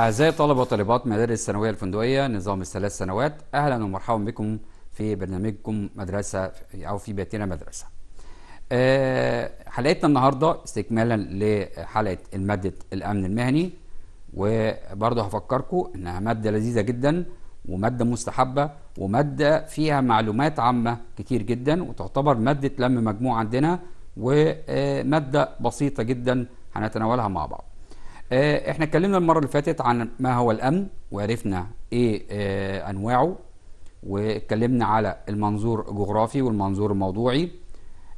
أعزائي طلبة وطالبات مدارس الثانوية الفندقية نظام الثلاث سنوات أهلا ومرحبا بكم في برنامجكم مدرسة أو في بيتنا مدرسة. آه، حلقتنا النهاردة استكمالا لحلقة مادة الأمن المهني وبرضه هفكركم إنها مادة لذيذة جدا ومادة مستحبة ومادة فيها معلومات عامة كتير جدا وتعتبر مادة لم مجموع عندنا ومادة بسيطة جدا هنتناولها مع بعض. آه، احنا اتكلمنا المره اللي فاتت عن ما هو الامن وعرفنا ايه آه، انواعه واتكلمنا على المنظور الجغرافي والمنظور الموضوعي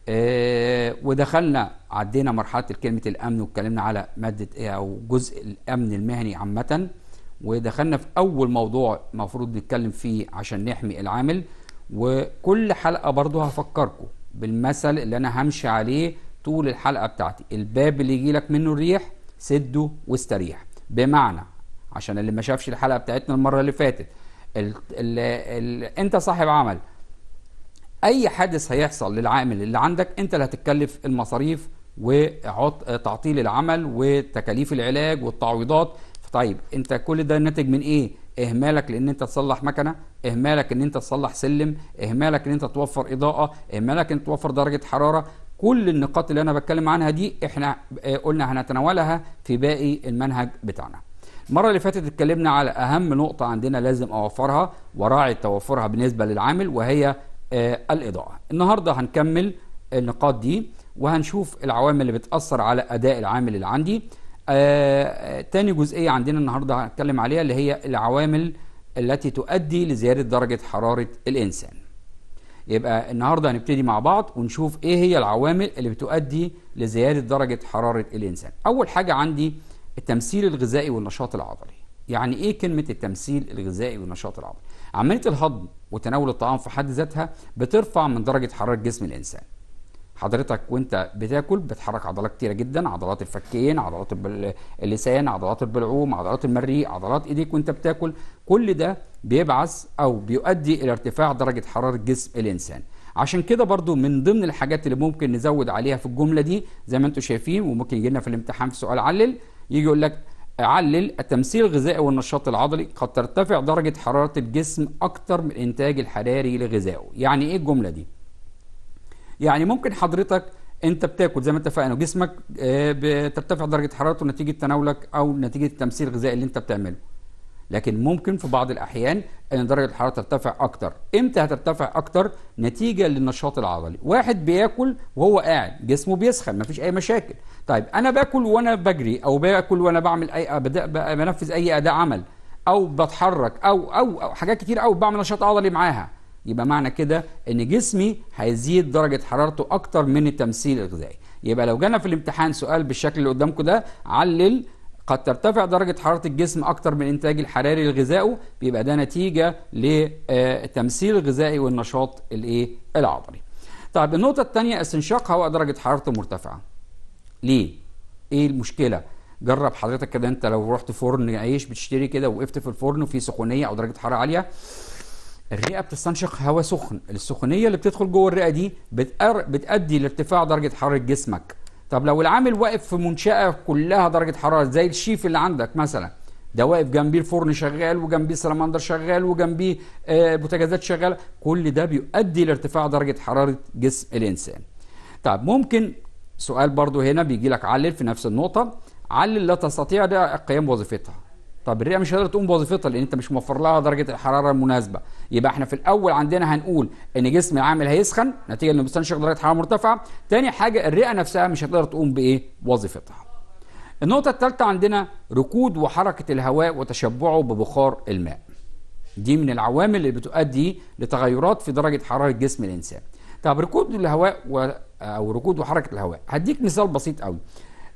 آه، ودخلنا عدينا مرحله كلمه الامن واتكلمنا على ماده إيه، او جزء الامن المهني عامه ودخلنا في اول موضوع المفروض نتكلم فيه عشان نحمي العامل وكل حلقه برضه هفكركم بالمثل اللي انا همشي عليه طول الحلقه بتاعتي الباب اللي يجي لك منه الريح سده واستريح بمعنى عشان اللي ما شافش الحلقه بتاعتنا المره اللي فاتت الـ الـ الـ انت صاحب عمل اي حادث هيحصل للعامل اللي عندك انت اللي هتتكلف المصاريف وتعطيل العمل وتكاليف العلاج والتعويضات طيب انت كل ده ناتج من ايه اهمالك لان انت تصلح مكنه اهمالك ان انت تصلح سلم اهمالك ان انت توفر اضاءه اهمالك ان توفر درجه حراره كل النقاط اللي أنا بتكلم عنها دي إحنا آه، قلنا هنتناولها في باقي المنهج بتاعنا المرة اللي فاتت اتكلمنا على أهم نقطة عندنا لازم أوفرها وراعي توفرها بالنسبة للعامل وهي آه، الإضاءة النهاردة هنكمل النقاط دي وهنشوف العوامل اللي بتأثر على أداء العامل اللي عندي آه، تاني جزئية عندنا النهاردة هنتكلم عليها اللي هي العوامل التي تؤدي لزيادة درجة حرارة الإنسان يبقى النهارده هنبتدي مع بعض ونشوف ايه هي العوامل اللي بتؤدي لزياده درجه حراره الانسان اول حاجه عندي التمثيل الغذائي والنشاط العضلي يعني ايه كلمه التمثيل الغذائي والنشاط العضلي عمليه الهضم وتناول الطعام في حد ذاتها بترفع من درجه حراره جسم الانسان حضرتك وانت بتاكل بتحرك عضلات كتيره جدا عضلات الفكين عضلات اللسان عضلات البلعوم عضلات المريء عضلات ايديك وانت بتاكل كل ده بيبعث او بيؤدي الى ارتفاع درجه حراره جسم الانسان عشان كده برضو من ضمن الحاجات اللي ممكن نزود عليها في الجمله دي زي ما انتم شايفين وممكن يجي لنا في الامتحان في سؤال علل يجي يقول لك علل التمثيل الغذائي والنشاط العضلي قد ترتفع درجه حراره الجسم أكثر من الانتاج الحراري لغذائه يعني ايه الجمله دي يعني ممكن حضرتك انت بتاكل زي ما اتفقنا جسمك آه، بترتفع درجه حرارته نتيجه تناولك او نتيجه التمثيل الغذائي اللي انت بتعمله لكن ممكن في بعض الاحيان ان درجه الحراره ترتفع اكتر امتى هترتفع اكتر نتيجه للنشاط العضلي واحد بياكل وهو قاعد جسمه بيسخن مفيش اي مشاكل طيب انا باكل وانا بجري او باكل وانا بعمل اي بنفذ اي اداء عمل او بتحرك او او, أو حاجات كتير قوي بعمل نشاط عضلي معاها يبقى معنى كده ان جسمي هيزيد درجه حرارته اكتر من التمثيل الغذائي يبقى لو جانا في الامتحان سؤال بالشكل اللي قدامكم ده علل قد ترتفع درجة حرارة الجسم اكتر من الإنتاج الحراري لغذائه بيبقى ده نتيجة للتمثيل الغذائي والنشاط الإيه العضلي. طيب النقطة الثانية استنشاق هواء درجة حرارته مرتفعة. ليه؟ إيه المشكلة؟ جرب حضرتك كده أنت لو رحت فرن عيش بتشتري كده وقفت في الفرن وفي سخونية أو درجة حرارة عالية الرئه بتستنشق هواء سخن السخونيه اللي بتدخل جوه الرئه دي بتقر... بتؤدي لارتفاع درجه حراره جسمك طب لو العامل واقف في منشاه كلها درجه حراره زي الشيف اللي عندك مثلا ده واقف جنبيه الفرن شغال وجنبيه سلمندر شغال وجنبيه آه شغاله كل ده بيؤدي لارتفاع درجه حراره جسم الانسان طب ممكن سؤال برضو هنا بيجي لك علل في نفس النقطه علل لا تستطيع ده قيام وظيفتها طب الرئه مش هتقدر تقوم بوظيفتها لان انت مش موفر لها درجه الحراره المناسبه يبقى احنا في الاول عندنا هنقول ان جسم العامل هيسخن نتيجه انه بيستنشق درجه حراره مرتفعه تاني حاجه الرئه نفسها مش هتقدر تقوم بايه وظيفتها النقطه الثالثه عندنا ركود وحركه الهواء وتشبعه ببخار الماء دي من العوامل اللي بتؤدي لتغيرات في درجه حراره جسم الانسان طب ركود الهواء و... او ركود وحركه الهواء هديك مثال بسيط قوي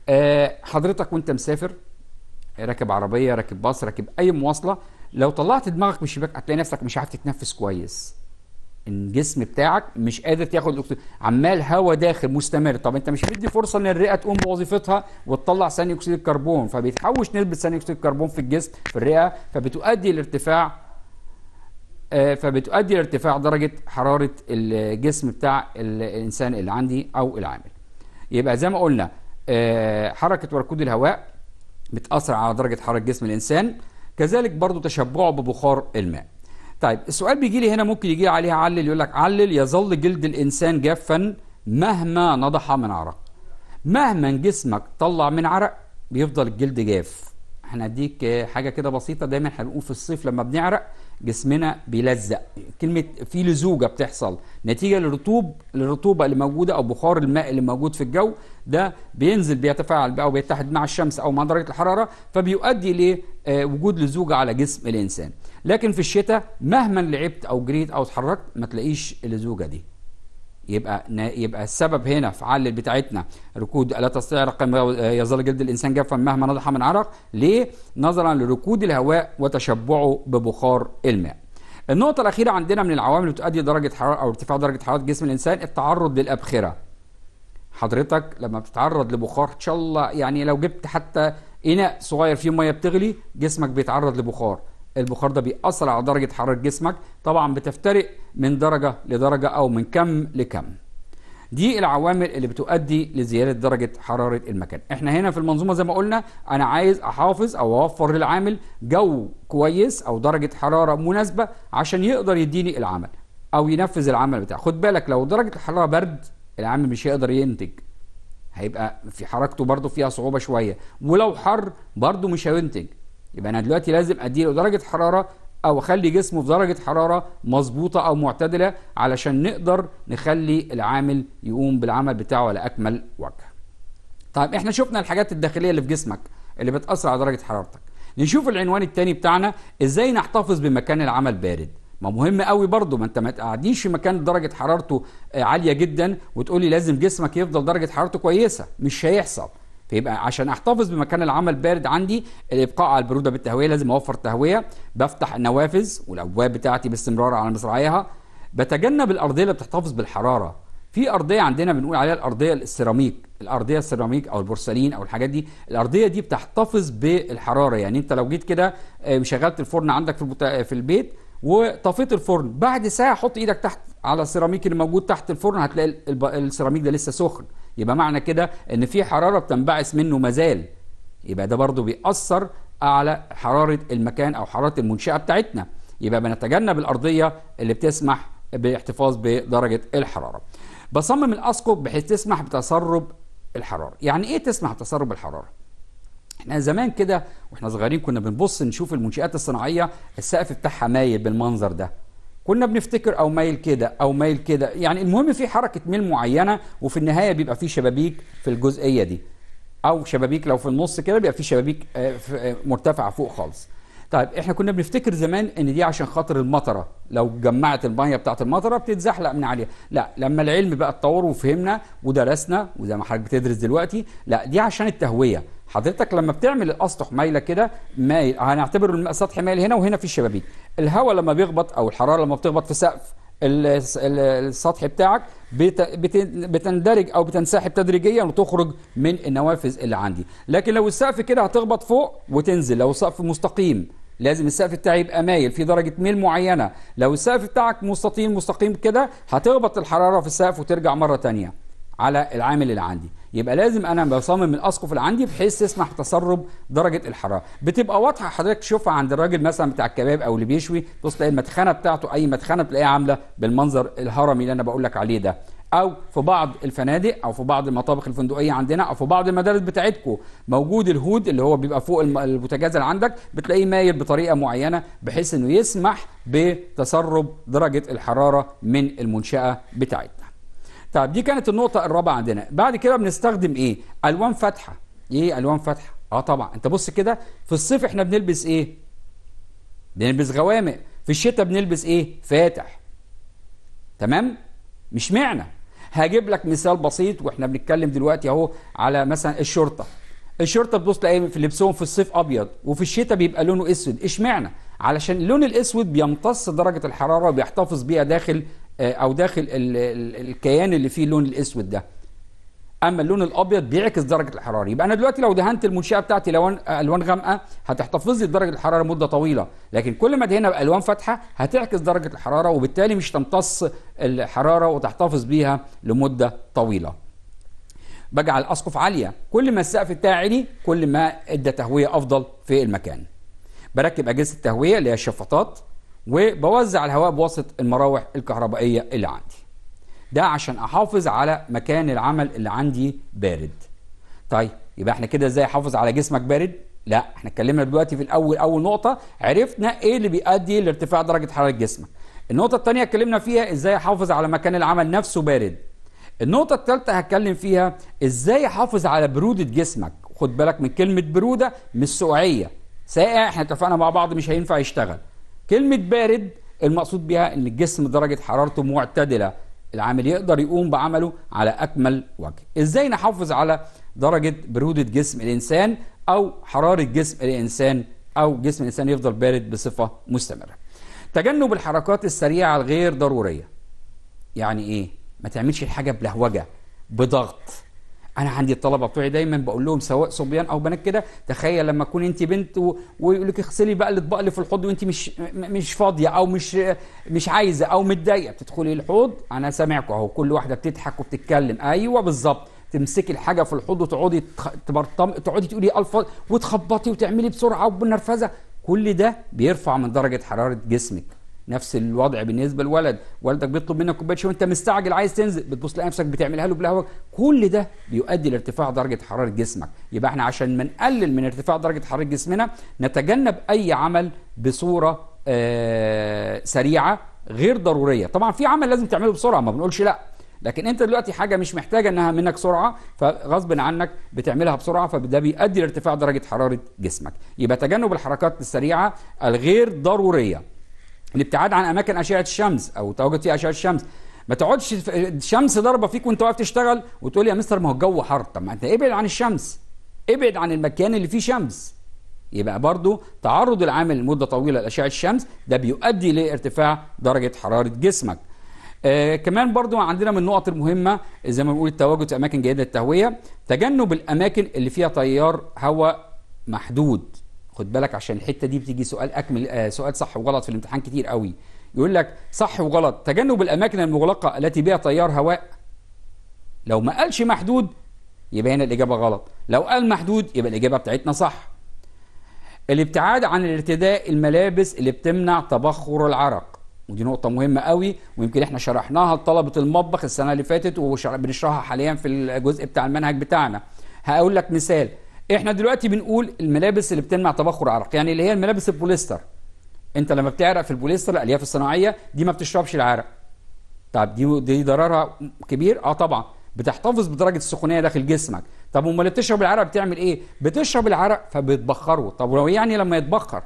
أه حضرتك وانت مسافر راكب عربيه راكب باص راكب اي مواصله لو طلعت دماغك من الشباك هتلاقي نفسك مش عارف تتنفس كويس الجسم بتاعك مش قادر تاخد اكسجين عمال هواء داخل مستمر طب انت مش بتدي فرصه ان الرئه تقوم بوظيفتها وتطلع ثاني اكسيد الكربون فبيتحوش نسبه ثاني اكسيد الكربون في الجسم في الرئه فبتؤدي لارتفاع آه، فبتؤدي لارتفاع درجه حراره الجسم بتاع الانسان اللي عندي او العامل يبقى زي ما قلنا آه، حركه وركود الهواء بتأثر على درجة حرارة جسم الإنسان كذلك برضو تشبعه ببخار الماء طيب السؤال بيجي لي هنا ممكن يجي عليها علل يقول لك علل يظل جلد الإنسان جافا مهما نضح من عرق مهما جسمك طلع من عرق بيفضل الجلد جاف احنا اديك حاجه كده بسيطه دايما احنا في الصيف لما بنعرق جسمنا بيلزق كلمه في لزوجه بتحصل نتيجه للرطوب الرطوبه اللي موجوده او بخار الماء اللي موجود في الجو ده بينزل بيتفاعل بقى وبيتحد مع الشمس او مع درجه الحراره فبيؤدي لوجود آه، لزوجه على جسم الانسان لكن في الشتاء مهما لعبت او جريت او اتحركت ما تلاقيش اللزوجه دي يبقى يبقى السبب هنا في علل بتاعتنا ركود لا تستطيع رقم يظل آه، جلد الانسان جافا مهما نضح من عرق ليه نظرا لركود الهواء وتشبعه ببخار الماء النقطة الأخيرة عندنا من العوامل اللي بتؤدي درجة حرارة أو ارتفاع درجة حرارة جسم الإنسان التعرض للأبخرة حضرتك لما بتتعرض لبخار ان شاء الله يعني لو جبت حتى اناء صغير فيه ميه بتغلي جسمك بيتعرض لبخار البخار ده بيأثر على درجة حرارة جسمك طبعا بتفترق من درجة لدرجة أو من كم لكم دي العوامل اللي بتؤدي لزيادة درجة حرارة المكان احنا هنا في المنظومة زي ما قلنا أنا عايز أحافظ أو أوفر للعامل جو كويس أو درجة حرارة مناسبة عشان يقدر يديني العمل أو ينفذ العمل بتاعه خد بالك لو درجة الحرارة برد العام مش هيقدر ينتج هيبقى في حركته برضه فيها صعوبة شوية ولو حر برضه مش هينتج يبقى أنا دلوقتي لازم أديله درجة حرارة أو أخلي جسمه في درجة حرارة مظبوطة أو معتدلة علشان نقدر نخلي العامل يقوم بالعمل بتاعه على أكمل وجه طيب إحنا شفنا الحاجات الداخلية اللي في جسمك اللي بتأثر على درجة حرارتك نشوف العنوان التاني بتاعنا إزاي نحتفظ بمكان العمل بارد ما مهم قوي برضه ما انت ما تقعديش في مكان درجه حرارته آه، عاليه جدا وتقولي لازم جسمك يفضل درجه حرارته كويسه مش هيحصل فيبقى عشان احتفظ بمكان العمل بارد عندي الابقاء على البروده بالتهويه لازم اوفر تهويه بفتح النوافذ والابواب بتاعتي باستمرار على مصراعيها بتجنب الارضيه اللي بتحتفظ بالحراره في ارضيه عندنا بنقول عليها الارضيه السيراميك الارضيه السيراميك او البورسلين او الحاجات دي الارضيه دي بتحتفظ بالحراره يعني انت لو جيت كده آه، شغلت الفرن عندك في في البيت وطفيت الفرن بعد ساعه حط ايدك تحت على السيراميك اللي موجود تحت الفرن هتلاقي السيراميك ده لسه سخن يبقى معنى كده ان في حراره بتنبعث منه مازال يبقى ده برضه بيأثر على حراره المكان او حراره المنشاه بتاعتنا يبقى بنتجنب الارضيه اللي بتسمح بالاحتفاظ بدرجه الحراره بصمم الاسقف بحيث تسمح بتسرب الحراره يعني ايه تسمح بتسرب الحراره احنا زمان كده واحنا صغيرين كنا بنبص نشوف المنشآت الصناعية السقف بتاعها مايل بالمنظر ده كنا بنفتكر او مايل كده او مايل كده يعني المهم في حركة ميل معينة وفي النهاية بيبقى في شبابيك في الجزئية دي او شبابيك لو في النص كده بيبقى في شبابيك آه، آه، مرتفعة فوق خالص طيب احنا كنا بنفتكر زمان ان دي عشان خاطر المطره لو جمعت الميه بتاعه المطره بتتزحلق من عليها لا لما العلم بقى اتطور وفهمنا ودرسنا وزي ما حضرتك بتدرس دلوقتي لا دي عشان التهويه حضرتك لما بتعمل الاسطح مايله كده مايل هنعتبر السطح مايل هنا وهنا في الشبابيك الهواء لما بيخبط او الحراره لما بتخبط في سقف السطح بتاعك بتندرج او بتنسحب تدريجيا وتخرج من النوافذ اللي عندي لكن لو السقف كده هتخبط فوق وتنزل لو سقف مستقيم لازم السقف بتاعي يبقى مايل في درجه ميل معينه لو السقف بتاعك مستطيل مستقيم كده هتهبط الحراره في السقف وترجع مره ثانيه على العامل اللي عندي يبقى لازم انا بصمم الاسقف اللي عندي بحيث تسمح تسرب درجه الحراره بتبقى واضحه حضرتك تشوفها عند الراجل مثلا بتاع الكباب او اللي بيشوي تبص تلاقي المدخنه بتاعته اي مدخنه بتلاقيها عامله بالمنظر الهرمي اللي انا بقول لك عليه ده او في بعض الفنادق او في بعض المطابخ الفندقيه عندنا او في بعض المدارس بتاعتكم موجود الهود اللي هو بيبقى فوق البوتاجاز اللي عندك بتلاقيه مايل بطريقه معينه بحيث انه يسمح بتسرب درجه الحراره من المنشاه بتاعتنا. طب دي كانت النقطه الرابعه عندنا، بعد كده بنستخدم ايه؟ الوان فاتحه. ايه الوان فاتحه؟ اه طبعا انت بص كده في الصيف احنا بنلبس ايه؟ بنلبس غوامق، في الشتاء بنلبس ايه؟ فاتح. تمام؟ مش معنى هجيب لك مثال بسيط واحنا بنتكلم دلوقتي اهو على مثلا الشرطه الشرطه بتبص تلاقي في لبسهم في الصيف ابيض وفي الشتاء بيبقى لونه اسود اشمعنى علشان اللون الاسود بيمتص درجه الحراره وبيحتفظ بيها داخل آه، او داخل الكيان اللي فيه اللون الاسود ده اما اللون الابيض بيعكس درجه الحراره يبقى انا دلوقتي لو دهنت المنشاه بتاعتي لون الوان غامقه هتحتفظ لي بدرجه الحراره مده طويله لكن كل ما دهنها بالوان فاتحه هتعكس درجه الحراره وبالتالي مش تمتص الحراره وتحتفظ بيها لمده طويله بجعل الاسقف عاليه كل ما السقف بتاعي عالي كل ما ادى تهويه افضل في المكان بركب اجهزه التهويه اللي هي الشفاطات وبوزع الهواء بواسطه المراوح الكهربائيه اللي عندي ده عشان احافظ على مكان العمل اللي عندي بارد طيب يبقى احنا كده ازاي احافظ على جسمك بارد لا احنا اتكلمنا دلوقتي في الاول اول نقطه عرفنا ايه اللي بيؤدي لارتفاع درجه حراره جسمك النقطه الثانيه اتكلمنا فيها ازاي احافظ على مكان العمل نفسه بارد النقطه الثالثه هتكلم فيها ازاي احافظ على بروده جسمك خد بالك من كلمه بروده مش سقعيه ساقع احنا اتفقنا مع بعض مش هينفع يشتغل كلمه بارد المقصود بها ان الجسم درجه حرارته معتدله العامل يقدر يقوم بعمله على أكمل وجه إزاي نحافظ على درجة برودة جسم الإنسان أو حرارة جسم الإنسان أو جسم الإنسان يفضل بارد بصفة مستمرة تجنب الحركات السريعة الغير ضرورية يعني إيه؟ ما تعملش الحاجة بلهوجة بضغط انا عندي الطلبه بتوعي دايما بقول لهم سواء صبيان او بنات كده تخيل لما تكون انت بنت و... ويقول لك اغسلي بقى الاطباق اللي في الحوض وانت مش مش فاضيه او مش مش عايزه او متضايقه بتدخلي الحوض انا سامعكم اهو كل واحده بتضحك وبتتكلم ايوه بالظبط تمسكي الحاجه في الحوض وتقعدي تبرطم تقعدي تقولي الفاظ وتخبطي وتعملي بسرعه وبالنرفزه كل ده بيرفع من درجه حراره جسمك نفس الوضع بالنسبه للولد والدك بيطلب منك كوبايه شاي وانت مستعجل عايز تنزل بتبص تلاقي نفسك بتعملها له بالهواء كل ده بيؤدي لارتفاع درجه حراره جسمك يبقى احنا عشان ما نقلل من ارتفاع درجه حراره جسمنا نتجنب اي عمل بصوره آه، سريعه غير ضروريه طبعا في عمل لازم تعمله بسرعه ما بنقولش لا لكن انت دلوقتي حاجه مش محتاجه انها منك سرعه فغصب عنك بتعملها بسرعه فده بيؤدي لارتفاع درجه حراره جسمك يبقى تجنب الحركات السريعه الغير ضروريه الابتعاد عن اماكن اشعه الشمس او تواجد فيها اشعه الشمس ما تقعدش الشمس ضاربه فيك وانت واقف تشتغل وتقول يا مستر ما هو الجو حر طب ما انت ابعد عن الشمس ابعد عن المكان اللي فيه شمس يبقى برضو تعرض العامل لمده طويله لاشعه الشمس ده بيؤدي لارتفاع درجه حراره جسمك آه كمان برضو عندنا من النقط المهمة زي ما بنقول التواجد في أماكن جيدة للتهوية تجنب الأماكن اللي فيها تيار هواء محدود خد بالك عشان الحته دي بتيجي سؤال اكمل آه سؤال صح وغلط في الامتحان كتير قوي يقول لك صح وغلط تجنب الاماكن المغلقه التي بها تيار هواء لو ما قالش محدود يبقى هنا الاجابه غلط لو قال محدود يبقى الاجابه بتاعتنا صح الابتعاد عن الارتداء الملابس اللي بتمنع تبخر العرق ودي نقطة مهمة قوي ويمكن احنا شرحناها لطلبة المطبخ السنة اللي فاتت وبنشرحها حاليا في الجزء بتاع المنهج بتاعنا هقول لك مثال احنا دلوقتي بنقول الملابس اللي بتمنع تبخر عرق يعني اللي هي الملابس البوليستر انت لما بتعرق في البوليستر الالياف الصناعيه دي ما بتشربش العرق طب دي دي ضررها كبير اه طبعا بتحتفظ بدرجه السخونيه داخل جسمك طب امال بتشرب العرق بتعمل ايه بتشرب العرق فبتبخره طب يعني لما يتبخر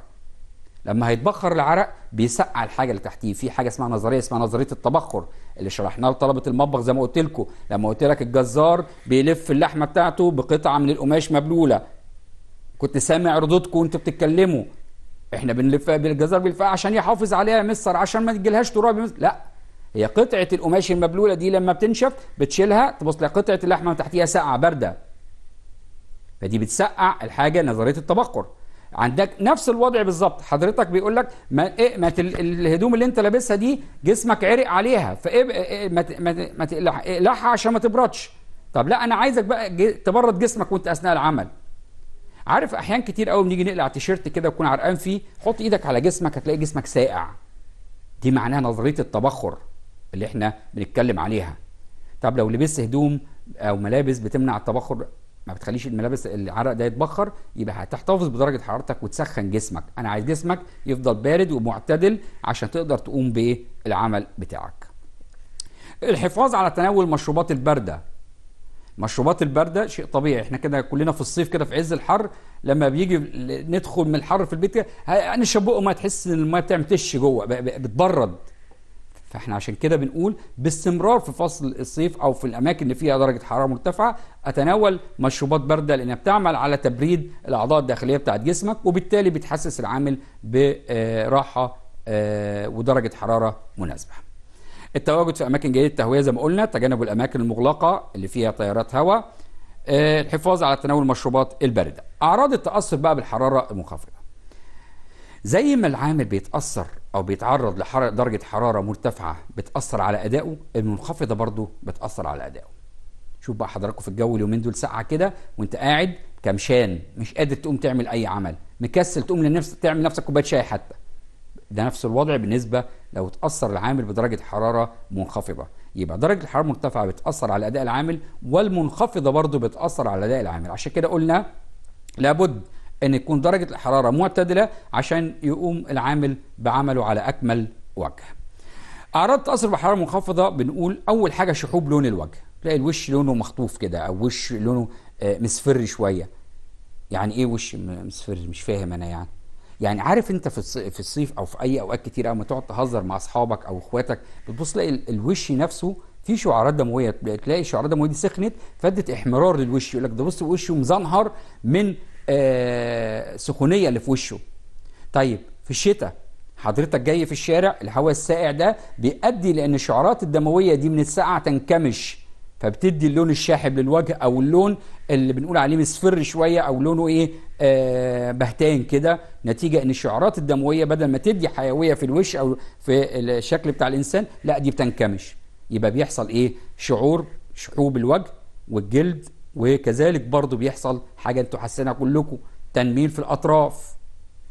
لما هيتبخر العرق بيسقع الحاجه اللي تحتيه في حاجه اسمها نظريه اسمها نظريه التبخر اللي شرحناها لطلبه المطبخ زي ما قلت لكم لما قلت لك الجزار بيلف اللحمه بتاعته بقطعه من القماش مبلوله كنت سامع ردودكم وانتوا بتتكلموا احنا بنلفها بالجزار بيلفها عشان يحافظ عليها مصر عشان ما تجيلهاش تراب لا هي قطعه القماش المبلوله دي لما بتنشف بتشيلها تبص لها قطعه اللحمه تحتيها ساقعه بارده فدي بتسقع الحاجه نظريه التبخر عندك نفس الوضع بالظبط حضرتك بيقول لك ما إيه ما الهدوم اللي انت لابسها دي جسمك عرق عليها فايه إيه ما ما تقلعها عشان ما تبردش طب لا انا عايزك بقى تبرد جسمك وانت اثناء العمل عارف احيان كتير قوي بنيجي نقلع تيشيرت كده ويكون عرقان فيه حط ايدك على جسمك هتلاقي جسمك ساقع دي معناها نظريه التبخر اللي احنا بنتكلم عليها طب لو لبست هدوم او ملابس بتمنع التبخر ما بتخليش الملابس العرق ده يتبخر يبقى هتحتفظ بدرجه حرارتك وتسخن جسمك انا عايز جسمك يفضل بارد ومعتدل عشان تقدر تقوم بايه العمل بتاعك الحفاظ على تناول المشروبات البارده المشروبات البارده شيء طبيعي احنا كده كلنا في الصيف كده في عز الحر لما بيجي ندخل من الحر في البيت كده انا يعني الشبوق ما تحس ان الميه بتعمل تش جوه بتبرد فاحنا عشان كده بنقول باستمرار في فصل الصيف او في الاماكن اللي فيها درجه حراره مرتفعه اتناول مشروبات بارده لانها بتعمل على تبريد الاعضاء الداخليه بتاعت جسمك وبالتالي بتحسس العامل براحه آه، ودرجه حراره مناسبه. التواجد في اماكن جيده التهويه زي ما قلنا تجنب الاماكن المغلقه اللي فيها تيارات هواء آه، الحفاظ على تناول المشروبات البارده. اعراض التاثر بقى بالحراره المنخفضه. زي ما العامل بيتاثر او بيتعرض لدرجه حراره مرتفعه بتاثر على ادائه المنخفضه برضه بتاثر على ادائه شوف بقى حضراتكم في الجو اليومين دول ساعه كده وانت قاعد كمشان مش قادر تقوم تعمل اي عمل مكسل تقوم لنفسك تعمل نفسك كوبايه شاي حتى ده نفس الوضع بالنسبه لو اتاثر العامل بدرجه حراره منخفضه يبقى درجه الحراره المرتفعه بتاثر على اداء العامل والمنخفضه برضه بتاثر على اداء العامل عشان كده قلنا لابد ان يكون درجه الحراره معتدله عشان يقوم العامل بعمله على اكمل وجه اعراض تاثر بحراره منخفضه بنقول اول حاجه شحوب لون الوجه تلاقي الوش لونه مخطوف كده او وش لونه آه، مصفر شويه يعني ايه وش مصفر مش فاهم انا يعني يعني عارف انت في في الصيف او في اي اوقات كتير ما تقعد تهزر مع اصحابك او اخواتك بتبص تلاقي الوش نفسه في شعارات دمويه تلاقي الشعارات الدمويه دي سخنت فادت احمرار للوش يقول لك ده بص وشه مزنهر من آه، سخونيه اللي في وشه طيب في الشتاء حضرتك جاي في الشارع الهواء الساقع ده بيؤدي لان الشعرات الدمويه دي من السقعه تنكمش فبتدي اللون الشاحب للوجه او اللون اللي بنقول عليه مصفر شويه او لونه ايه آه بهتان كده نتيجه ان الشعرات الدمويه بدل ما تدي حيويه في الوش او في الشكل بتاع الانسان لا دي بتنكمش يبقى بيحصل ايه شعور شحوب الوجه والجلد وكذلك برضو بيحصل حاجة انتوا حاسينها كلكم تنميل في الأطراف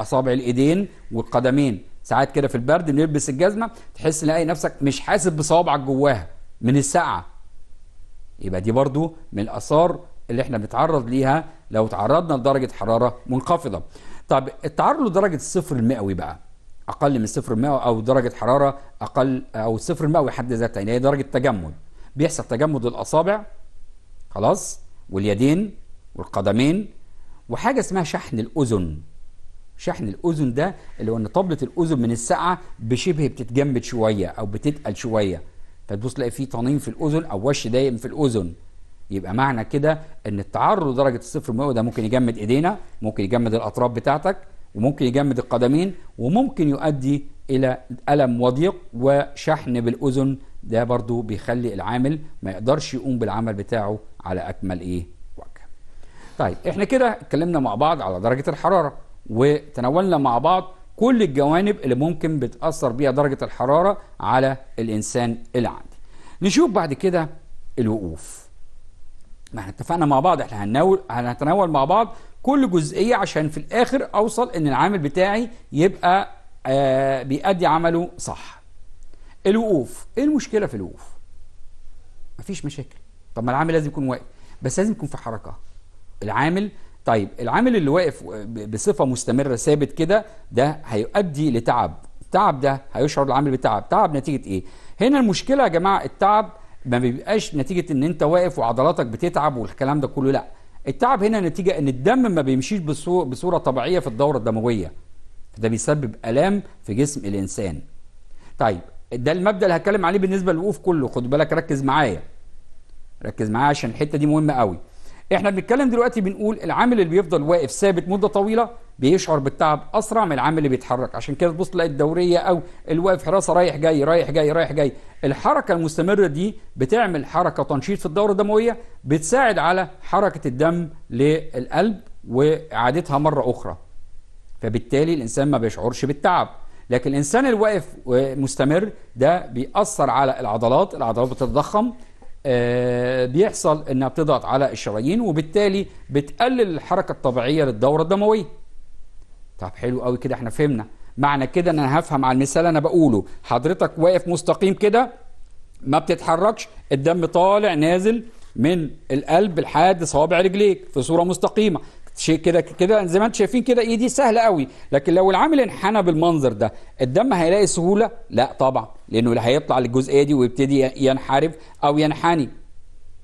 أصابع الإيدين والقدمين ساعات كده في البرد بنلبس الجزمة تحس نلاقي نفسك مش حاسس بصوابعك جواها من السقعة يبقى دي برضو من الآثار اللي احنا بنتعرض ليها لو تعرضنا لدرجة حرارة منخفضة طب التعرض لدرجة الصفر المئوي بقى أقل من الصفر المئوي أو درجة حرارة أقل أو الصفر المئوي حد ذاتها يعني هي درجة تجمد بيحصل تجمد الأصابع خلاص واليدين والقدمين وحاجة اسمها شحن الأذن شحن الأذن ده اللي هو إن طبلة الأذن من الساعة بشبه بتتجمد شوية أو بتتقل شوية فتبص تلاقي فيه طنين في الأذن أو وش دايم في الأذن يبقى معنى كده إن التعرض لدرجة الصفر المئوي ده ممكن يجمد إيدينا ممكن يجمد الأطراف بتاعتك وممكن يجمد القدمين وممكن يؤدي إلى ألم وضيق وشحن بالأذن ده برضو بيخلي العامل ما يقدرش يقوم بالعمل بتاعه على اكمل ايه وجه طيب احنا كده اتكلمنا مع بعض على درجه الحراره وتناولنا مع بعض كل الجوانب اللي ممكن بتاثر بيها درجه الحراره على الانسان العادي نشوف بعد كده الوقوف ما احنا اتفقنا مع بعض احنا هنناول هنتناول مع بعض كل جزئيه عشان في الاخر اوصل ان العامل بتاعي يبقى آه بيأدي عمله صح الوقوف ايه المشكله في الوقوف مفيش مشاكل طب ما العامل لازم يكون واقف بس لازم يكون في حركه العامل طيب العامل اللي واقف بصفه مستمره ثابت كده ده هيؤدي لتعب التعب ده هيشعر العامل بتعب تعب نتيجه ايه هنا المشكله يا جماعه التعب ما بيبقاش نتيجه ان انت واقف وعضلاتك بتتعب والكلام ده كله لا التعب هنا نتيجه ان الدم ما بيمشيش بصوره طبيعيه في الدوره الدمويه ده بيسبب الام في جسم الانسان طيب ده المبدا اللي هتكلم عليه بالنسبه للوقوف كله خد بالك ركز معايا ركز معايا عشان الحته دي مهمه قوي احنا بنتكلم دلوقتي بنقول العامل اللي بيفضل واقف ثابت مده طويله بيشعر بالتعب اسرع من العامل اللي بيتحرك عشان كده تبص تلاقي الدوريه او الواقف حراسه رايح جاي رايح جاي رايح جاي الحركه المستمره دي بتعمل حركه تنشيط في الدوره الدمويه بتساعد على حركه الدم للقلب واعادتها مره اخرى فبالتالي الانسان ما بيشعرش بالتعب لكن الإنسان الواقف مستمر ده بيأثر على العضلات العضلات بتتضخم آه، بيحصل انها بتضغط على الشرايين وبالتالي بتقلل الحركه الطبيعيه للدوره الدمويه. طب حلو قوي كده احنا فهمنا معنى كده ان انا هفهم على المثال انا بقوله حضرتك واقف مستقيم كده ما بتتحركش الدم طالع نازل من القلب لحد صوابع رجليك في صوره مستقيمه شيء كده كده زي ما انتم شايفين كده ايدي سهله قوي لكن لو العامل انحنى بالمنظر ده الدم هيلاقي سهوله لا طبعا لانه هيطلع للجزئيه دي ويبتدي ينحرف او ينحني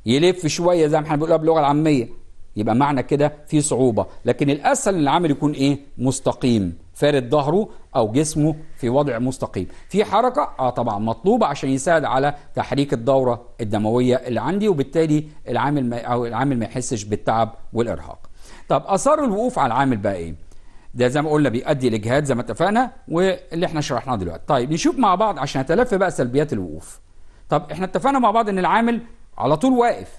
يلف شويه زي ما احنا بنقولها باللغه العاميه يبقى معنى كده في صعوبه لكن الاسهل ان العامل يكون ايه مستقيم فارد ظهره او جسمه في وضع مستقيم في حركه اه طبعا مطلوبه عشان يساعد على تحريك الدوره الدمويه اللي عندي وبالتالي العامل ما او العامل ما يحسش بالتعب والارهاق طب اثار الوقوف على العامل بقى ايه ده زي ما قلنا بيؤدي لاجهاد زي ما اتفقنا واللي احنا شرحناه دلوقتي طيب نشوف مع بعض عشان نتلف بقى سلبيات الوقوف طب احنا اتفقنا مع بعض ان العامل على طول واقف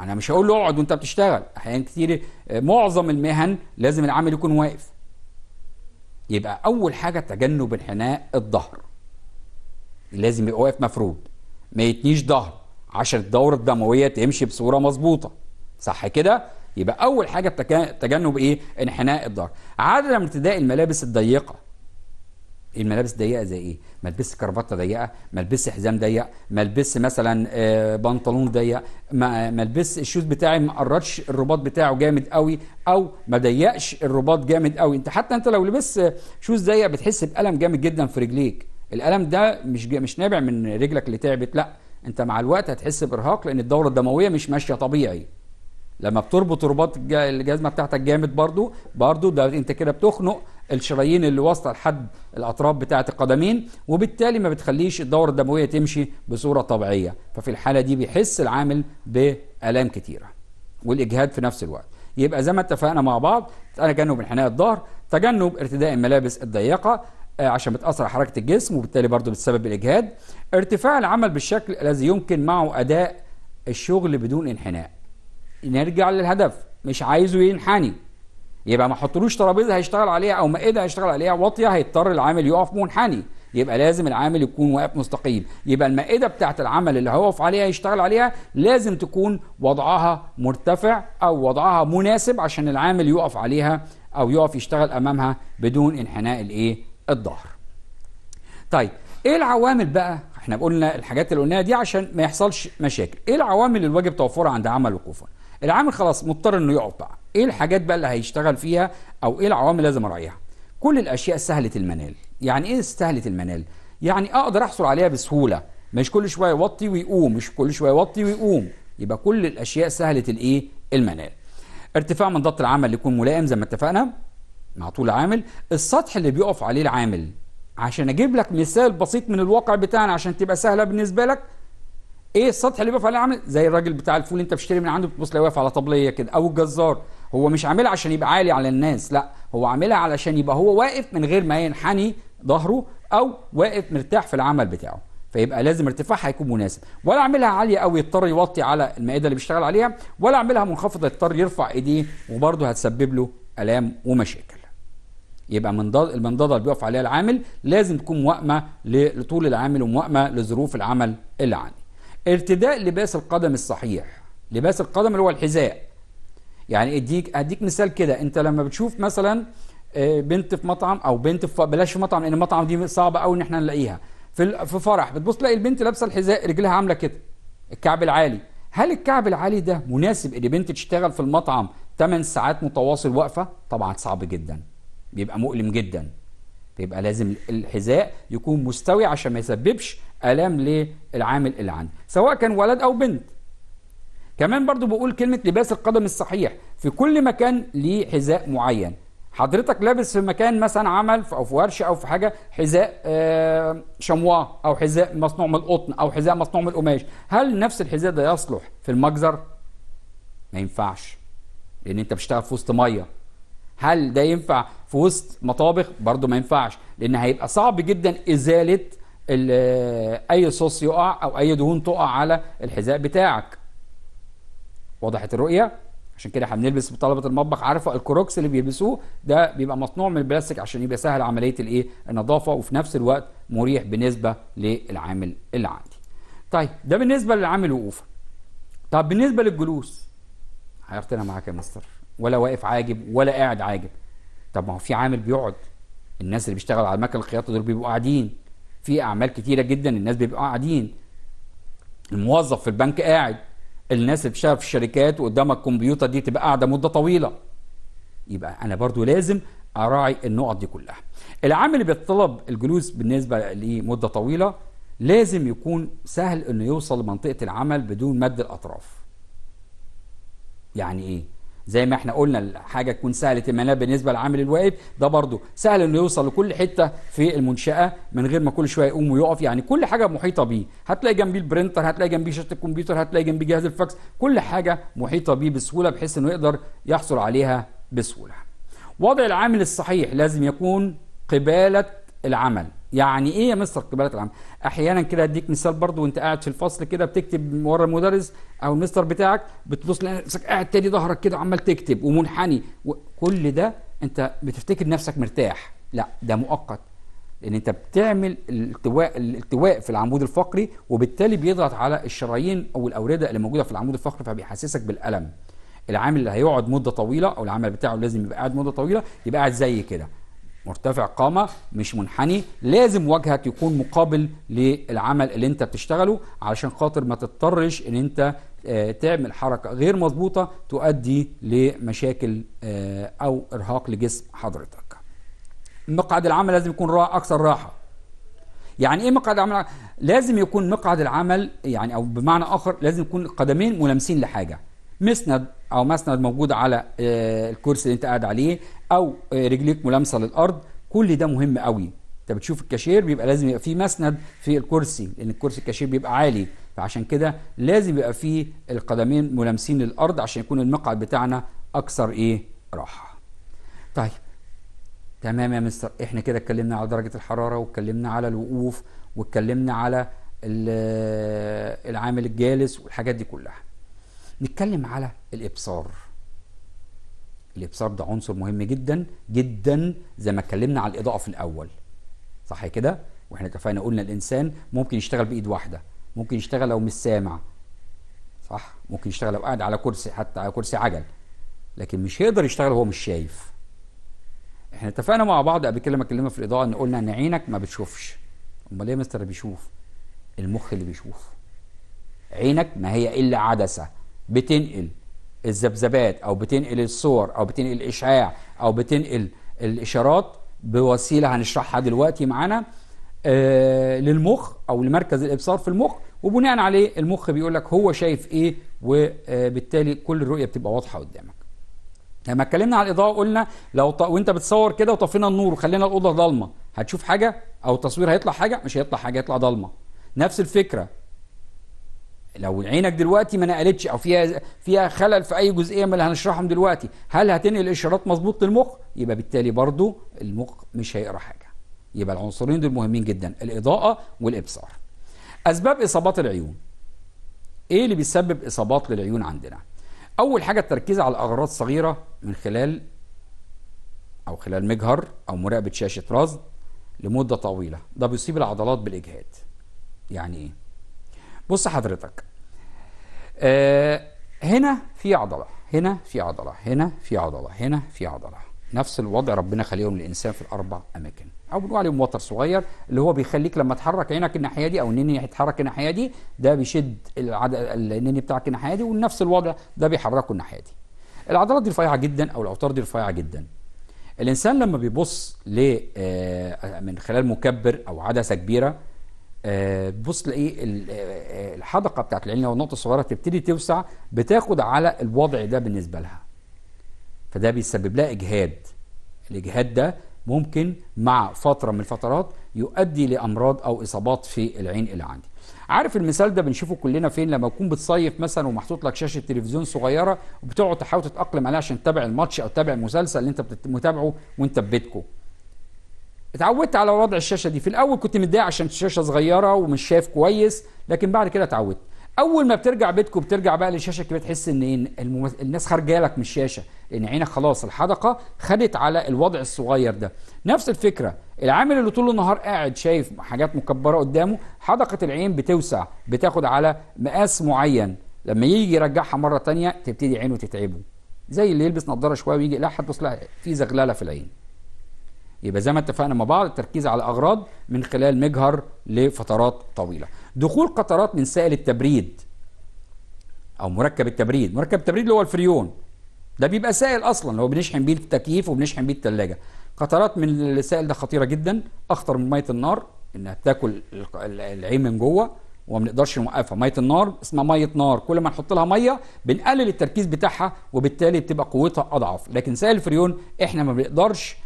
انا مش هقول له اقعد وانت بتشتغل احيانا كتير آه، معظم المهن لازم العامل يكون واقف يبقى اول حاجه تجنب انحناء الظهر لازم يبقى واقف مفروض ما يتنيش ظهر عشان الدوره الدمويه تمشي بصوره مظبوطه صح كده يبقى اول حاجه تجنب ايه انحناء الظهر عدم ارتداء الملابس الضيقه الملابس ضيقه زي ايه ما البس كرافتة ضيقه ما البس حزام ضيق ما البس مثلا آه، بنطلون ضيق ما البس الشوز بتاعي ما قرتش الرباط بتاعه جامد قوي او ما ضيقش الرباط جامد قوي انت حتى انت لو لبس شوز ضيق بتحس بالم جامد جدا في رجليك الالم ده مش مش نابع من رجلك اللي تعبت لا انت مع الوقت هتحس بارهاق لان الدوره الدمويه مش ماشيه طبيعي لما بتربط رباط الجزمه بتاعتك جامد برضو برضو ده انت كده بتخنق الشرايين اللي واصله لحد الاطراف بتاعه القدمين وبالتالي ما بتخليش الدوره الدمويه تمشي بصوره طبيعيه ففي الحاله دي بيحس العامل بالام كتيره والاجهاد في نفس الوقت يبقى زي ما اتفقنا مع بعض تجنب انحناء الظهر تجنب ارتداء الملابس الضيقه آه، عشان بتأثر على حركة الجسم وبالتالي برضه بتسبب الإجهاد ارتفاع العمل بالشكل الذي يمكن معه أداء الشغل بدون انحناء نرجع للهدف مش عايزه ينحني يبقى ما حطلوش ترابيزه هيشتغل عليها او مائده هيشتغل عليها واطيه هيضطر العامل يقف منحني يبقى لازم العامل يكون واقف مستقيم يبقى المائده بتاعه العمل اللي هيقف عليها يشتغل عليها لازم تكون وضعها مرتفع او وضعها مناسب عشان العامل يقف عليها او يقف يشتغل امامها بدون انحناء الايه الظهر طيب ايه العوامل بقى احنا قلنا الحاجات اللي قلناها دي عشان ما يحصلش مشاكل ايه العوامل اللي الواجب توفرها عند عمل وقوفا العامل خلاص مضطر انه يقف بقى ايه الحاجات بقى اللي هيشتغل فيها او ايه العوامل لازم اراعيها كل الاشياء سهله المنال يعني ايه سهله المنال يعني اقدر احصل عليها بسهوله مش كل شويه يوطي ويقوم مش كل شويه يوطي ويقوم يبقى كل الاشياء سهله الايه المنال ارتفاع من ضغط العمل يكون ملائم زي ما اتفقنا مع طول العامل السطح اللي بيقف عليه العامل عشان اجيب لك مثال بسيط من الواقع بتاعنا عشان تبقى سهله بالنسبه لك ايه السطح اللي بيقف عليه عامل زي الراجل بتاع الفول انت بتشتري من عنده بتبص واقف على طبليه كده او الجزار هو مش عاملها عشان يبقى عالي على الناس لا هو عاملها علشان يبقى هو واقف من غير ما ينحني ظهره او واقف مرتاح في العمل بتاعه فيبقى لازم ارتفاعها هيكون مناسب ولا اعملها عاليه قوي يضطر يوطي على المائده اللي بيشتغل عليها ولا اعملها منخفضه يضطر يرفع ايديه وبرضه هتسبب له الام ومشاكل يبقى المنضده اللي بيقف عليها العامل لازم تكون موائمه لطول العامل وموائمه لظروف العمل اللي عنده ارتداء لباس القدم الصحيح لباس القدم اللي هو الحذاء يعني اديك اديك مثال كده انت لما بتشوف مثلا آه، بنت في مطعم او بنت في بلاش في مطعم لان المطعم دي صعبه قوي ان احنا نلاقيها في في فرح بتبص تلاقي البنت لابسه الحذاء رجلها عامله كده الكعب العالي هل الكعب العالي ده مناسب ان بنت تشتغل في المطعم 8 ساعات متواصل واقفه طبعا صعب جدا بيبقى مؤلم جدا بيبقى لازم الحذاء يكون مستوي عشان ما يسببش ألام للعامل اللي عنده سواء كان ولد أو بنت كمان برضو بقول كلمة لباس القدم الصحيح في كل مكان ليه حذاء معين حضرتك لابس في مكان مثلا عمل أو في ورشة أو في حاجة حذاء آه، شموا أو حذاء مصنوع من القطن أو حذاء مصنوع من القماش هل نفس الحذاء ده يصلح في المجزر؟ ما ينفعش لأن أنت بتشتغل في وسط مية هل ده ينفع في وسط مطابخ؟ برضه ما ينفعش لأن هيبقى صعب جدا إزالة اي صوص يقع او اي دهون تقع على الحذاء بتاعك وضحت الرؤيه عشان كده احنا بنلبس طلبه المطبخ عارفه الكروكس اللي بيلبسوه ده بيبقى مصنوع من البلاستيك عشان يبقى سهل عمليه الايه النظافه وفي نفس الوقت مريح بالنسبه للعامل اللي عندي طيب ده بالنسبه للعامل وقوفه طب بالنسبه للجلوس هيقتنع معاك يا مستر ولا واقف عاجب ولا قاعد عاجب طب ما هو في عامل بيقعد الناس اللي بيشتغلوا على مكن الخياطه دول بيبقوا قاعدين في اعمال كتيره جدا الناس بيبقوا قاعدين الموظف في البنك قاعد الناس اللي بتشتغل في الشركات وقدام الكمبيوتر دي تبقى قاعده مده طويله يبقى انا برضو لازم اراعي النقط دي كلها العامل اللي بيطلب الجلوس بالنسبه لمده طويله لازم يكون سهل انه يوصل لمنطقه العمل بدون مد الاطراف يعني ايه زي ما احنا قلنا الحاجه تكون سهله الملاءه بالنسبه للعامل الواقف ده برضه سهل انه يوصل لكل حته في المنشاه من غير ما كل شويه يقوم ويقف يعني كل حاجه محيطه بيه هتلاقي جنبيه البرينتر هتلاقي جنبيه شاشه الكمبيوتر هتلاقي جنبيه جهاز الفاكس كل حاجه محيطه بيه بسهوله بحيث انه يقدر يحصل عليها بسهوله وضع العامل الصحيح لازم يكون قباله العمل يعني ايه يا مستر القبالات العامه احيانا كده اديك مثال برضو وانت قاعد في الفصل كده بتكتب ورا المدرس او المستر بتاعك بتبص نفسك قاعد تاني ظهرك كده عمال تكتب ومنحني وكل ده انت بتفتكر نفسك مرتاح لا ده مؤقت لان انت بتعمل التواء الالتواء في العمود الفقري وبالتالي بيضغط على الشرايين او الاورده اللي موجوده في العمود الفقري فبيحسسك بالالم العامل اللي هيقعد مده طويله او العمل بتاعه لازم يبقى قاعد مده طويله يبقى قاعد زي كده مرتفع قامة مش منحني لازم وجهك يكون مقابل للعمل اللي انت بتشتغله علشان خاطر ما تضطرش ان انت آه، تعمل حركة غير مظبوطة تؤدي لمشاكل آه، او ارهاق لجسم حضرتك مقعد العمل لازم يكون راحة اكثر راحة يعني ايه مقعد العمل لازم يكون مقعد العمل يعني او بمعنى اخر لازم يكون قدمين ملامسين لحاجة مسند او مسند موجود على آه، الكرسي اللي انت قاعد عليه او آه، رجليك ملامسه للارض كل ده مهم قوي انت بتشوف الكاشير بيبقى لازم يبقى فيه مسند في الكرسي لان الكرسي الكاشير بيبقى عالي فعشان كده لازم يبقى فيه القدمين ملامسين للارض عشان يكون المقعد بتاعنا اكثر ايه راحه طيب تمام يا مستر احنا كده اتكلمنا على درجه الحراره واتكلمنا على الوقوف واتكلمنا على آه، العامل الجالس والحاجات دي كلها نتكلم على الابصار الابصار ده عنصر مهم جدا جدا زي ما اتكلمنا على الاضاءه في الاول صح كده واحنا اتفقنا قلنا الانسان ممكن يشتغل بايد واحده ممكن يشتغل لو مش سامع صح ممكن يشتغل لو قاعد على كرسي حتى على كرسي عجل لكن مش هيقدر يشتغل وهو مش شايف احنا اتفقنا مع بعض قبل كده ما اتكلمنا في الاضاءه ان قلنا ان عينك ما بتشوفش امال ايه مستر بيشوف المخ اللي بيشوف عينك ما هي الا عدسه بتنقل الذبذبات او بتنقل الصور او بتنقل الاشعاع او بتنقل الاشارات بوسيله هنشرحها دلوقتي معانا آه، للمخ او لمركز الابصار في المخ وبناء عليه المخ بيقول لك هو شايف ايه وبالتالي آه، كل الرؤيه بتبقى واضحه قدامك. لما اتكلمنا على الاضاءه قلنا لو ط... وانت بتصور كده وطفينا النور وخلينا الاوضه ضلمه هتشوف حاجه او التصوير هيطلع حاجه مش هيطلع حاجه هيطلع ضلمه. نفس الفكره لو عينك دلوقتي ما نقلتش او فيها فيها خلل في اي جزئيه من اللي هنشرحهم دلوقتي هل هتنقل اشارات مظبوط للمخ يبقى بالتالي برضو المخ مش هيقرا حاجه يبقى العنصرين دول مهمين جدا الاضاءه والابصار اسباب اصابات العيون ايه اللي بيسبب اصابات للعيون عندنا اول حاجه التركيز على الاغراض الصغيره من خلال او خلال مجهر او مراقبه شاشه رصد لمده طويله ده بيصيب العضلات بالاجهاد يعني ايه بص حضرتك آه هنا في عضلة هنا في عضلة هنا في عضلة هنا في عضلة نفس الوضع ربنا خليهم للإنسان في الأربع أماكن أو بنقول عليهم وتر صغير اللي هو بيخليك لما تحرك عينك الناحية دي أو النني يتحرك الناحية دي ده بيشد العد... النني بتاعك الناحية دي ونفس الوضع ده بيحركه الناحية دي العضلات دي رفيعة جدا أو الأوتار دي رفيعة جدا الإنسان لما بيبص ل آه، من خلال مكبر أو عدسة كبيرة آه، بص تلاقي آه، آه، الحدقه بتاعت العين لو النقطه الصغيره تبتدي توسع بتاخد على الوضع ده بالنسبه لها فده بيسبب لها اجهاد الاجهاد ده ممكن مع فتره من الفترات يؤدي لامراض او اصابات في العين اللي عندي عارف المثال ده بنشوفه كلنا فين لما تكون بتصيف مثلا ومحطوط لك شاشه تلفزيون صغيره وبتقعد تحاول تتاقلم عليها عشان تتابع الماتش او تتابع المسلسل اللي انت متابعه وانت في بيتكم اتعودت على وضع الشاشه دي في الاول كنت متضايق عشان الشاشه صغيره ومش شايف كويس لكن بعد كده اتعودت اول ما بترجع بيتكم بترجع بقى للشاشه كده تحس ان ايه الناس خارجه لك من الشاشه لان عينك خلاص الحدقه خدت على الوضع الصغير ده نفس الفكره العامل اللي طول النهار قاعد شايف حاجات مكبره قدامه حدقه العين بتوسع بتاخد على مقاس معين لما يجي يرجعها مره تانية تبتدي عينه تتعبه زي اللي يلبس نظاره شويه ويجي لا بص لا في زغلله في العين يبقى زي ما اتفقنا مع بعض التركيز على اغراض من خلال مجهر لفترات طويله دخول قطرات من سائل التبريد او مركب التبريد مركب التبريد اللي هو الفريون ده بيبقى سائل اصلا اللي هو بنشحن بيه التكييف وبنشحن بيه الثلاجه قطرات من السائل ده خطيره جدا اخطر من ميه النار انها بتاكل العين من جوه وما بنقدرش نوقفها ميه النار اسمها ميه نار كل ما نحط لها ميه بنقلل التركيز بتاعها وبالتالي بتبقى قوتها اضعف لكن سائل الفريون احنا ما بنقدرش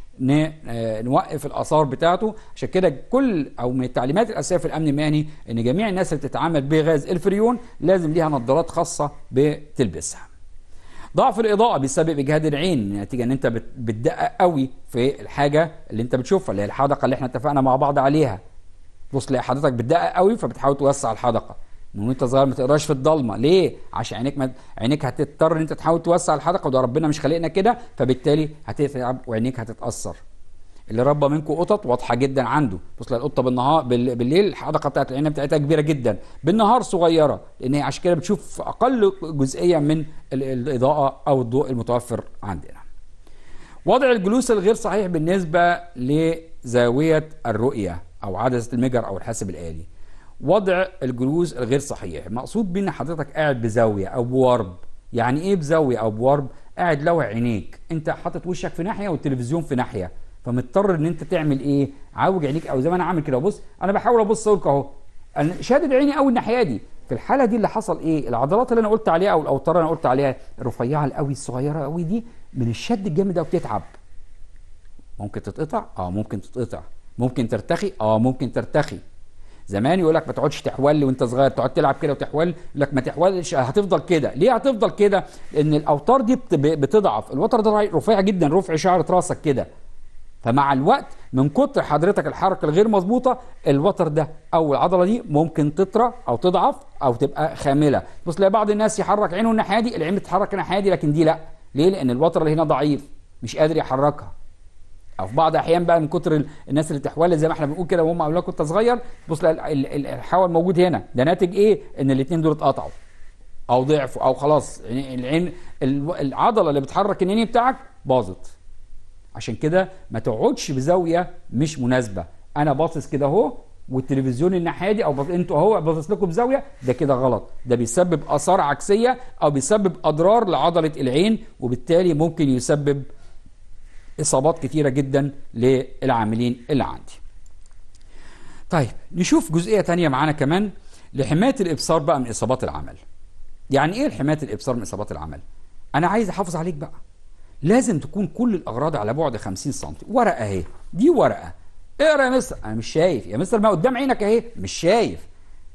آه، نوقف الاثار بتاعته عشان كده كل او من التعليمات الاساسيه في الامن المهني ان جميع الناس اللي بتتعامل بغاز الفريون لازم ليها نظارات خاصه بتلبسها ضعف الاضاءه بيسبب اجهاد العين نتيجه ان انت بتدقق قوي في الحاجه اللي انت بتشوفها اللي هي الحدقه اللي احنا اتفقنا مع بعض عليها بص لحضرتك حضرتك بتدقق قوي فبتحاول توسع الحدقه من وانت صغير ما تقراش في الضلمه ليه عشان عينيك ما... عينيك هتضطر ان انت تحاول توسع الحدقه وده ربنا مش خلقنا كده فبالتالي هتتعب وعينيك هتتاثر اللي ربى منكم قطط واضحه جدا عنده بص القطه بالنهار بال... بالليل الحدقه بتاعت العين بتاعتها كبيره جدا بالنهار صغيره لان هي عشان كده بتشوف اقل جزئيه من الاضاءه او الضوء المتوفر عندنا وضع الجلوس الغير صحيح بالنسبه لزاويه الرؤيه او عدسه المجر او الحاسب الالي وضع الجلوس الغير صحيح مقصود بيه ان حضرتك قاعد بزاويه او بورب يعني ايه بزاويه او بورب قاعد لوع عينيك انت حاطط وشك في ناحيه والتلفزيون في ناحيه فمضطر ان انت تعمل ايه عوج عينيك او زي ما انا عامل كده بص انا بحاول ابص صورك اهو انا شادد عيني قوي الناحيه دي في الحاله دي اللي حصل ايه العضلات اللي انا قلت عليها او الاوتار اللي انا قلت عليها الرفيعه القوي الصغيره قوي دي من الشد الجامد ده بتتعب ممكن تتقطع اه ممكن تتقطع ممكن ترتخي اه ممكن ترتخي زمان يقول لك ما تقعدش تحول وانت صغير تقعد تلعب كده وتحول لك ما تحولش هتفضل كده ليه هتفضل كده لان الاوتار دي بتضعف الوتر ده رفيع جدا رفع شعره راسك كده فمع الوقت من كتر حضرتك الحركه الغير مظبوطه الوتر ده او العضله دي ممكن تطرى او تضعف او تبقى خامله بص تلاقي بعض الناس يحرك عينه الناحيه دي العين بتتحرك الناحيه دي لكن دي لا ليه لان الوتر اللي هنا ضعيف مش قادر يحركها او في بعض الاحيان بقى من كتر الناس اللي تحولت زي ما احنا بنقول كده وهم عملاق كنت صغير بص الحول موجود هنا ده ناتج ايه ان الاثنين دول اتقطعوا او ضعفوا او خلاص يعني العين العضله اللي بتحرك النيني بتاعك باظت عشان كده ما تقعدش بزاويه مش مناسبه انا باصص كده اهو والتلفزيون الناحيه دي او انتوا اهو باصص لكم بزاويه ده كده غلط ده بيسبب اثار عكسيه او بيسبب اضرار لعضله العين وبالتالي ممكن يسبب إصابات كتيرة جدا للعاملين اللي عندي طيب نشوف جزئية تانية معانا كمان لحماية الإبصار بقى من إصابات العمل يعني إيه حماية الإبصار من إصابات العمل أنا عايز أحافظ عليك بقى لازم تكون كل الأغراض على بعد 50 سم ورقة أهي دي ورقة اقرا يا مستر انا مش شايف يا مستر ما قدام عينك اهي مش شايف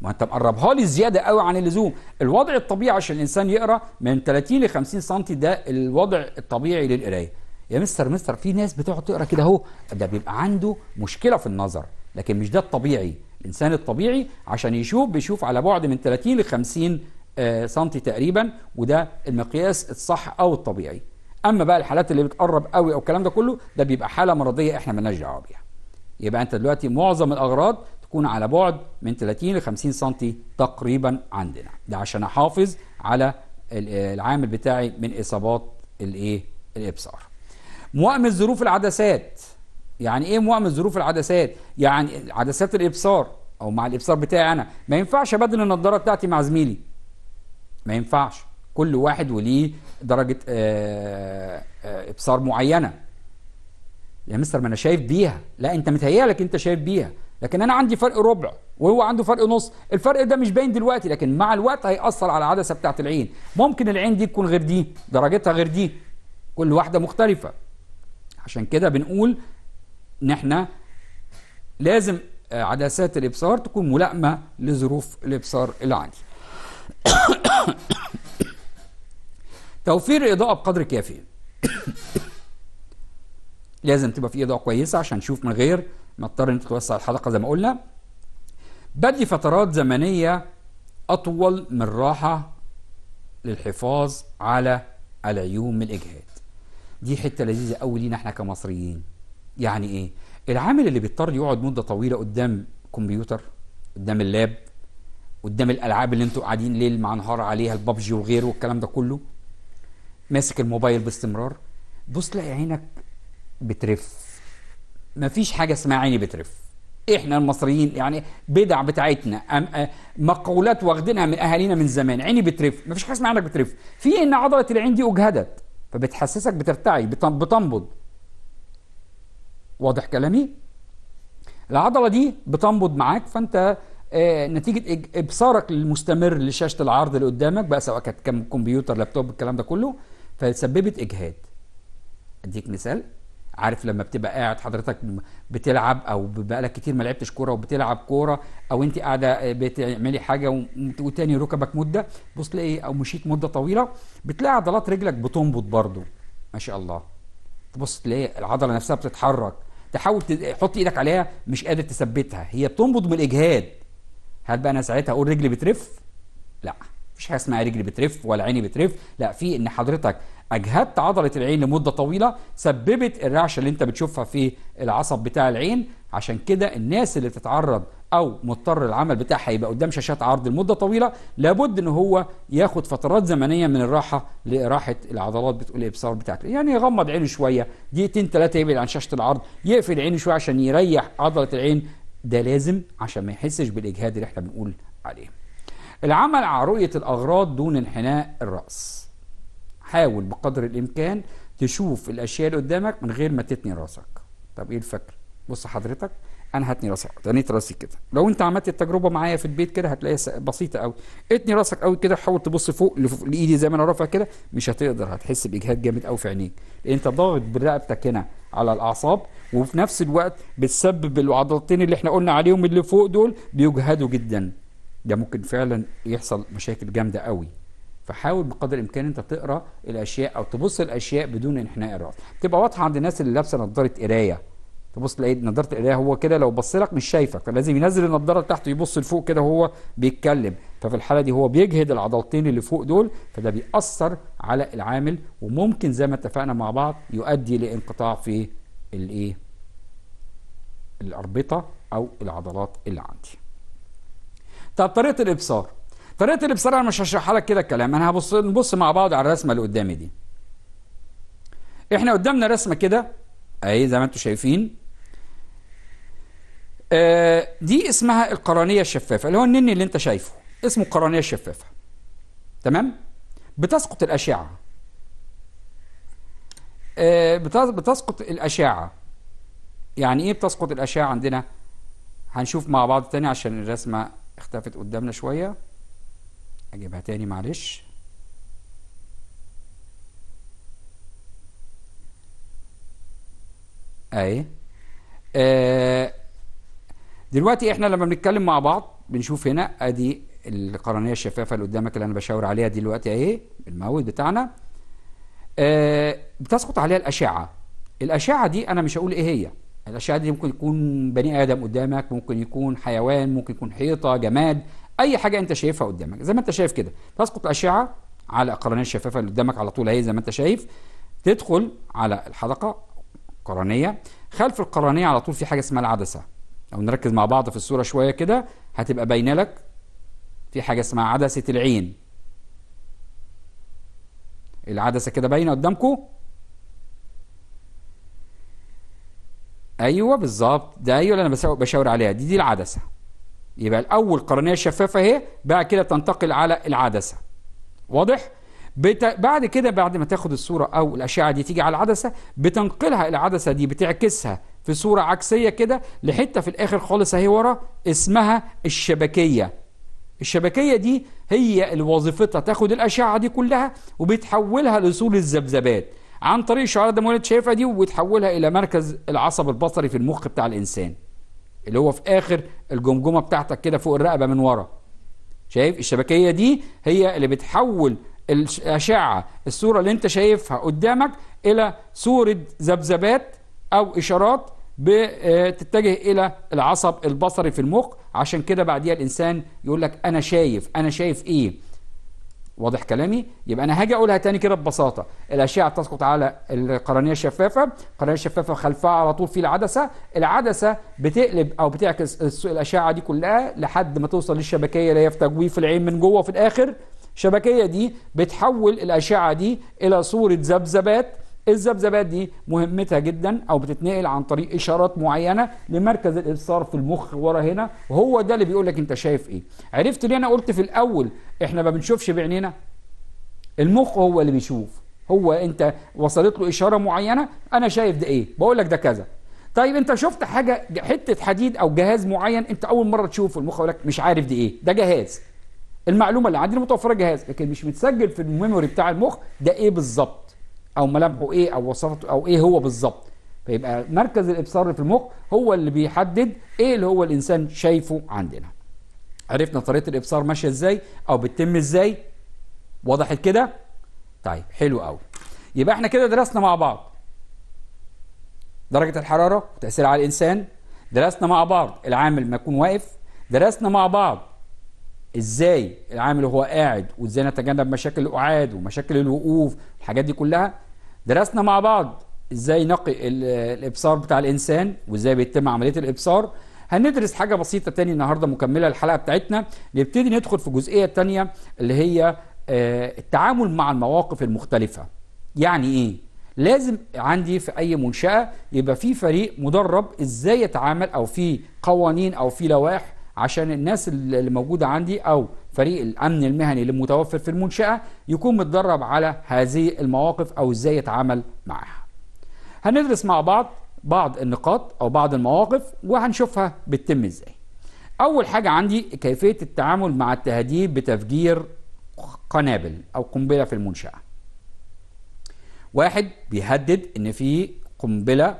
ما انت مقربها لي زياده قوي عن اللزوم الوضع الطبيعي عشان الانسان يقرا من 30 ل 50 سم ده الوضع الطبيعي للقرايه يا مستر مستر في ناس بتقعد تقرا كده اهو ده بيبقى عنده مشكله في النظر لكن مش ده الطبيعي الانسان الطبيعي عشان يشوف بيشوف على بعد من 30 ل 50 سم تقريبا وده المقياس الصح او الطبيعي اما بقى الحالات اللي بتقرب قوي او الكلام ده كله ده بيبقى حاله مرضيه احنا مالناش دعوه بيها يبقى انت دلوقتي معظم الاغراض تكون على بعد من 30 ل 50 سم تقريبا عندنا ده عشان احافظ على آه، العامل بتاعي من اصابات الايه الابصار مؤمن ظروف العدسات يعني ايه مؤمن ظروف العدسات يعني عدسات الابصار او مع الابصار بتاعي انا ما ينفعش ابدل النضاره بتاعتي مع زميلي ما ينفعش كل واحد وليه درجه آآ آه، آآ آه، ابصار معينه يا مستر ما انا شايف بيها لا انت متهيألك انت شايف بيها لكن انا عندي فرق ربع وهو عنده فرق نص الفرق ده مش باين دلوقتي لكن مع الوقت هيأثر على العدسه بتاعه العين ممكن العين دي تكون غير دي درجتها غير دي كل واحده مختلفه عشان كده بنقول ان احنا لازم آه، عدسات الابصار تكون ملائمه لظروف الابصار العالي توفير اضاءه بقدر كافي لازم تبقى في اضاءه كويسه عشان نشوف من غير ما اضطر ان توسع الحلقه زي ما قلنا بدي فترات زمنيه اطول من راحه للحفاظ على العيون من الاجهاد دي حته لذيذه قوي لينا احنا كمصريين يعني ايه العامل اللي بيضطر يقعد مده طويله قدام كمبيوتر قدام اللاب قدام الالعاب اللي انتوا قاعدين ليل مع نهار عليها الببجي وغيره والكلام ده كله ماسك الموبايل باستمرار بص تلاقي عينك بترف مفيش حاجه اسمها عيني بترف احنا المصريين يعني بدع بتاعتنا مقولات واخدينها من اهالينا من زمان عيني بترف مفيش حاجه اسمها عينك بترف في ان عضله العين دي اجهدت فبتحسسك بترتعي بتنبض واضح كلامي العضله دي بتنبض معاك فانت آه، نتيجه ابصارك المستمر لشاشه العرض اللي قدامك بقى سواء كانت كمبيوتر لابتوب الكلام ده كله فسببت اجهاد اديك مثال عارف لما بتبقى قاعد حضرتك بتلعب او بقالك كتير ما لعبتش كوره وبتلعب كوره او انت قاعده بتعملي حاجه وتاني ركبك مده بص تلاقي او مشيت مده طويله بتلاقي عضلات رجلك بتنبض برضه ما شاء الله تبص تلاقي العضله نفسها بتتحرك تحاول تحط ايدك عليها مش قادر تثبتها هي بتنبض من الاجهاد هل بقى انا ساعتها اقول رجلي بترف لا مفيش حاجه اسمها رجلي بترف ولا عيني بترف لا في ان حضرتك اجهدت عضله العين لمده طويله سببت الرعشه اللي انت بتشوفها في العصب بتاع العين عشان كده الناس اللي بتتعرض او مضطر العمل بتاعها يبقى قدام شاشات عرض لمده طويله لابد ان هو ياخد فترات زمنيه من الراحه لراحه العضلات بتقول إيه الابصار بتاعته يعني يغمض عينه شويه دقيقتين ثلاثه يبعد عن شاشه العرض يقفل عينه شويه عشان يريح عضله العين ده لازم عشان ما يحسش بالاجهاد اللي احنا بنقول عليه العمل على رؤيه الاغراض دون انحناء الراس حاول بقدر الامكان تشوف الاشياء اللي قدامك من غير ما تتني راسك طب ايه الفكر بص حضرتك انا هتني راسك تنيت راسي كده لو انت عملت التجربه معايا في البيت كده هتلاقيها بسيطه قوي اتني راسك قوي كده حاول تبص فوق لايدي زي ما انا رافع كده مش هتقدر هتحس باجهاد جامد قوي في عينيك لان انت ضاغط برقبتك هنا على الاعصاب وفي نفس الوقت بتسبب العضلتين اللي احنا قلنا عليهم اللي فوق دول بيجهدوا جدا ده ممكن فعلا يحصل مشاكل جامده قوي فحاول بقدر الامكان انت تقرا الاشياء او تبص الاشياء بدون انحناء الراس تبقى واضحه عند الناس اللي لابسه نظاره قرايه تبص تلاقي نظاره القرايه هو كده لو بص لك مش شايفك فلازم ينزل النظاره تحت يبص لفوق كده وهو بيتكلم ففي الحاله دي هو بيجهد العضلتين اللي فوق دول فده بيأثر على العامل وممكن زي ما اتفقنا مع بعض يؤدي لانقطاع في الايه الاربطه او العضلات اللي عندي طب طريقه الابصار طريقه اللي بصراحه مش هشرحها لك كده الكلام انا هبص نبص مع بعض على الرسمه اللي قدامي دي احنا قدامنا رسمه كده اهي زي ما انتم شايفين آه دي اسمها القرنيه الشفافه اللي هو النني اللي انت شايفه اسمه القرنيه الشفافه تمام بتسقط الاشعه آه بتسقط الاشعه يعني ايه بتسقط الاشعه عندنا هنشوف مع بعض تاني عشان الرسمه اختفت قدامنا شويه هجيبها تاني معلش اهي آه، دلوقتي احنا لما بنتكلم مع بعض بنشوف هنا ادي القرنيه الشفافه اللي قدامك اللي انا بشاور عليها دلوقتي اهي المواد بتاعنا آه بتسقط عليها الاشعه الاشعه دي انا مش هقول ايه هي الاشعه دي ممكن يكون بني ادم قدامك ممكن يكون حيوان ممكن يكون حيطه جماد اي حاجه انت شايفها قدامك زي ما انت شايف كده تسقط الاشعه على القرنيه الشفافه اللي قدامك على طول اهي زي ما انت شايف تدخل على الحلقه القرنيه خلف القرنيه على طول في حاجه اسمها العدسه لو نركز مع بعض في الصوره شويه كده هتبقى باينه لك في حاجه اسمها عدسه العين العدسه كده باينه قدامكم ايوه بالظبط ده ايوه اللي انا بشاور عليها دي دي العدسه يبقى الأول قرنية شفافة اهي بعد كده تنتقل على العدسة واضح؟ بت... بعد كده بعد ما تاخد الصورة أو الأشعة دي تيجي على العدسة بتنقلها العدسة دي بتعكسها في صورة عكسية كده لحتة في الآخر خالص أهي ورا اسمها الشبكية الشبكية دي هي اللي وظيفتها تاخد الأشعة دي كلها وبتحولها لصول الذبذبات عن طريق الشعرات الدموية اللي شايفها دي وبتحولها إلى مركز العصب البصري في المخ بتاع الإنسان اللي هو في اخر الجمجمه بتاعتك كده فوق الرقبه من ورا شايف الشبكيه دي هي اللي بتحول الاشعه الصوره اللي انت شايفها قدامك الى صوره ذبذبات او اشارات بتتجه آه، الى العصب البصري في المخ عشان كده بعديها الانسان يقول لك انا شايف انا شايف ايه واضح كلامي يبقى انا هاجي اقولها تاني كده ببساطه الاشعه بتسقط على القرنيه الشفافه القرنيه الشفافه خلفها على طول في العدسه العدسه بتقلب او بتعكس الاشعه دي كلها لحد ما توصل للشبكيه اللي هي في تجويف العين من جوه في الاخر الشبكيه دي بتحول الاشعه دي الى صوره ذبذبات الذبذبات دي مهمتها جدا او بتتنقل عن طريق اشارات معينه لمركز الابصار في المخ ورا هنا وهو ده اللي بيقول لك انت شايف ايه عرفت ليه انا قلت في الاول احنا ما بنشوفش بعينينا المخ هو اللي بيشوف هو انت وصلت له اشاره معينه انا شايف ده ايه بقول لك ده كذا طيب انت شفت حاجه حته حديد او جهاز معين انت اول مره تشوفه المخ يقول لك مش عارف دي ايه ده جهاز المعلومه اللي عندي متوفره جهاز لكن مش متسجل في الميموري بتاع المخ ده ايه بالظبط او ملامحه ايه او وصفته او ايه هو بالظبط فيبقى مركز الابصار اللي في المخ هو اللي بيحدد ايه اللي هو الانسان شايفه عندنا عرفنا طريقه الابصار ماشيه ازاي او بتتم ازاي وضحت كده طيب حلو قوي يبقى احنا كده درسنا مع بعض درجه الحراره وتاثيرها على الانسان درسنا مع بعض العامل ما يكون واقف درسنا مع بعض ازاي العامل هو قاعد وازاي نتجنب مشاكل القعاد ومشاكل الوقوف الحاجات دي كلها درسنا مع بعض ازاي نقي الابصار بتاع الانسان وازاي بيتم عمليه الابصار هندرس حاجه بسيطه تاني النهارده مكمله للحلقه بتاعتنا نبتدي ندخل في جزئية تانية اللي هي آه، التعامل مع المواقف المختلفه يعني ايه لازم عندي في اي منشاه يبقى في فريق مدرب ازاي يتعامل او في قوانين او في لوائح عشان الناس اللي موجوده عندي او فريق الامن المهني المتوفر في المنشاه يكون متدرب على هذه المواقف او ازاي يتعامل معها. هندرس مع بعض بعض النقاط او بعض المواقف وهنشوفها بتتم ازاي. اول حاجه عندي كيفيه التعامل مع التهديد بتفجير قنابل او قنبله في المنشاه. واحد بيهدد ان في قنبله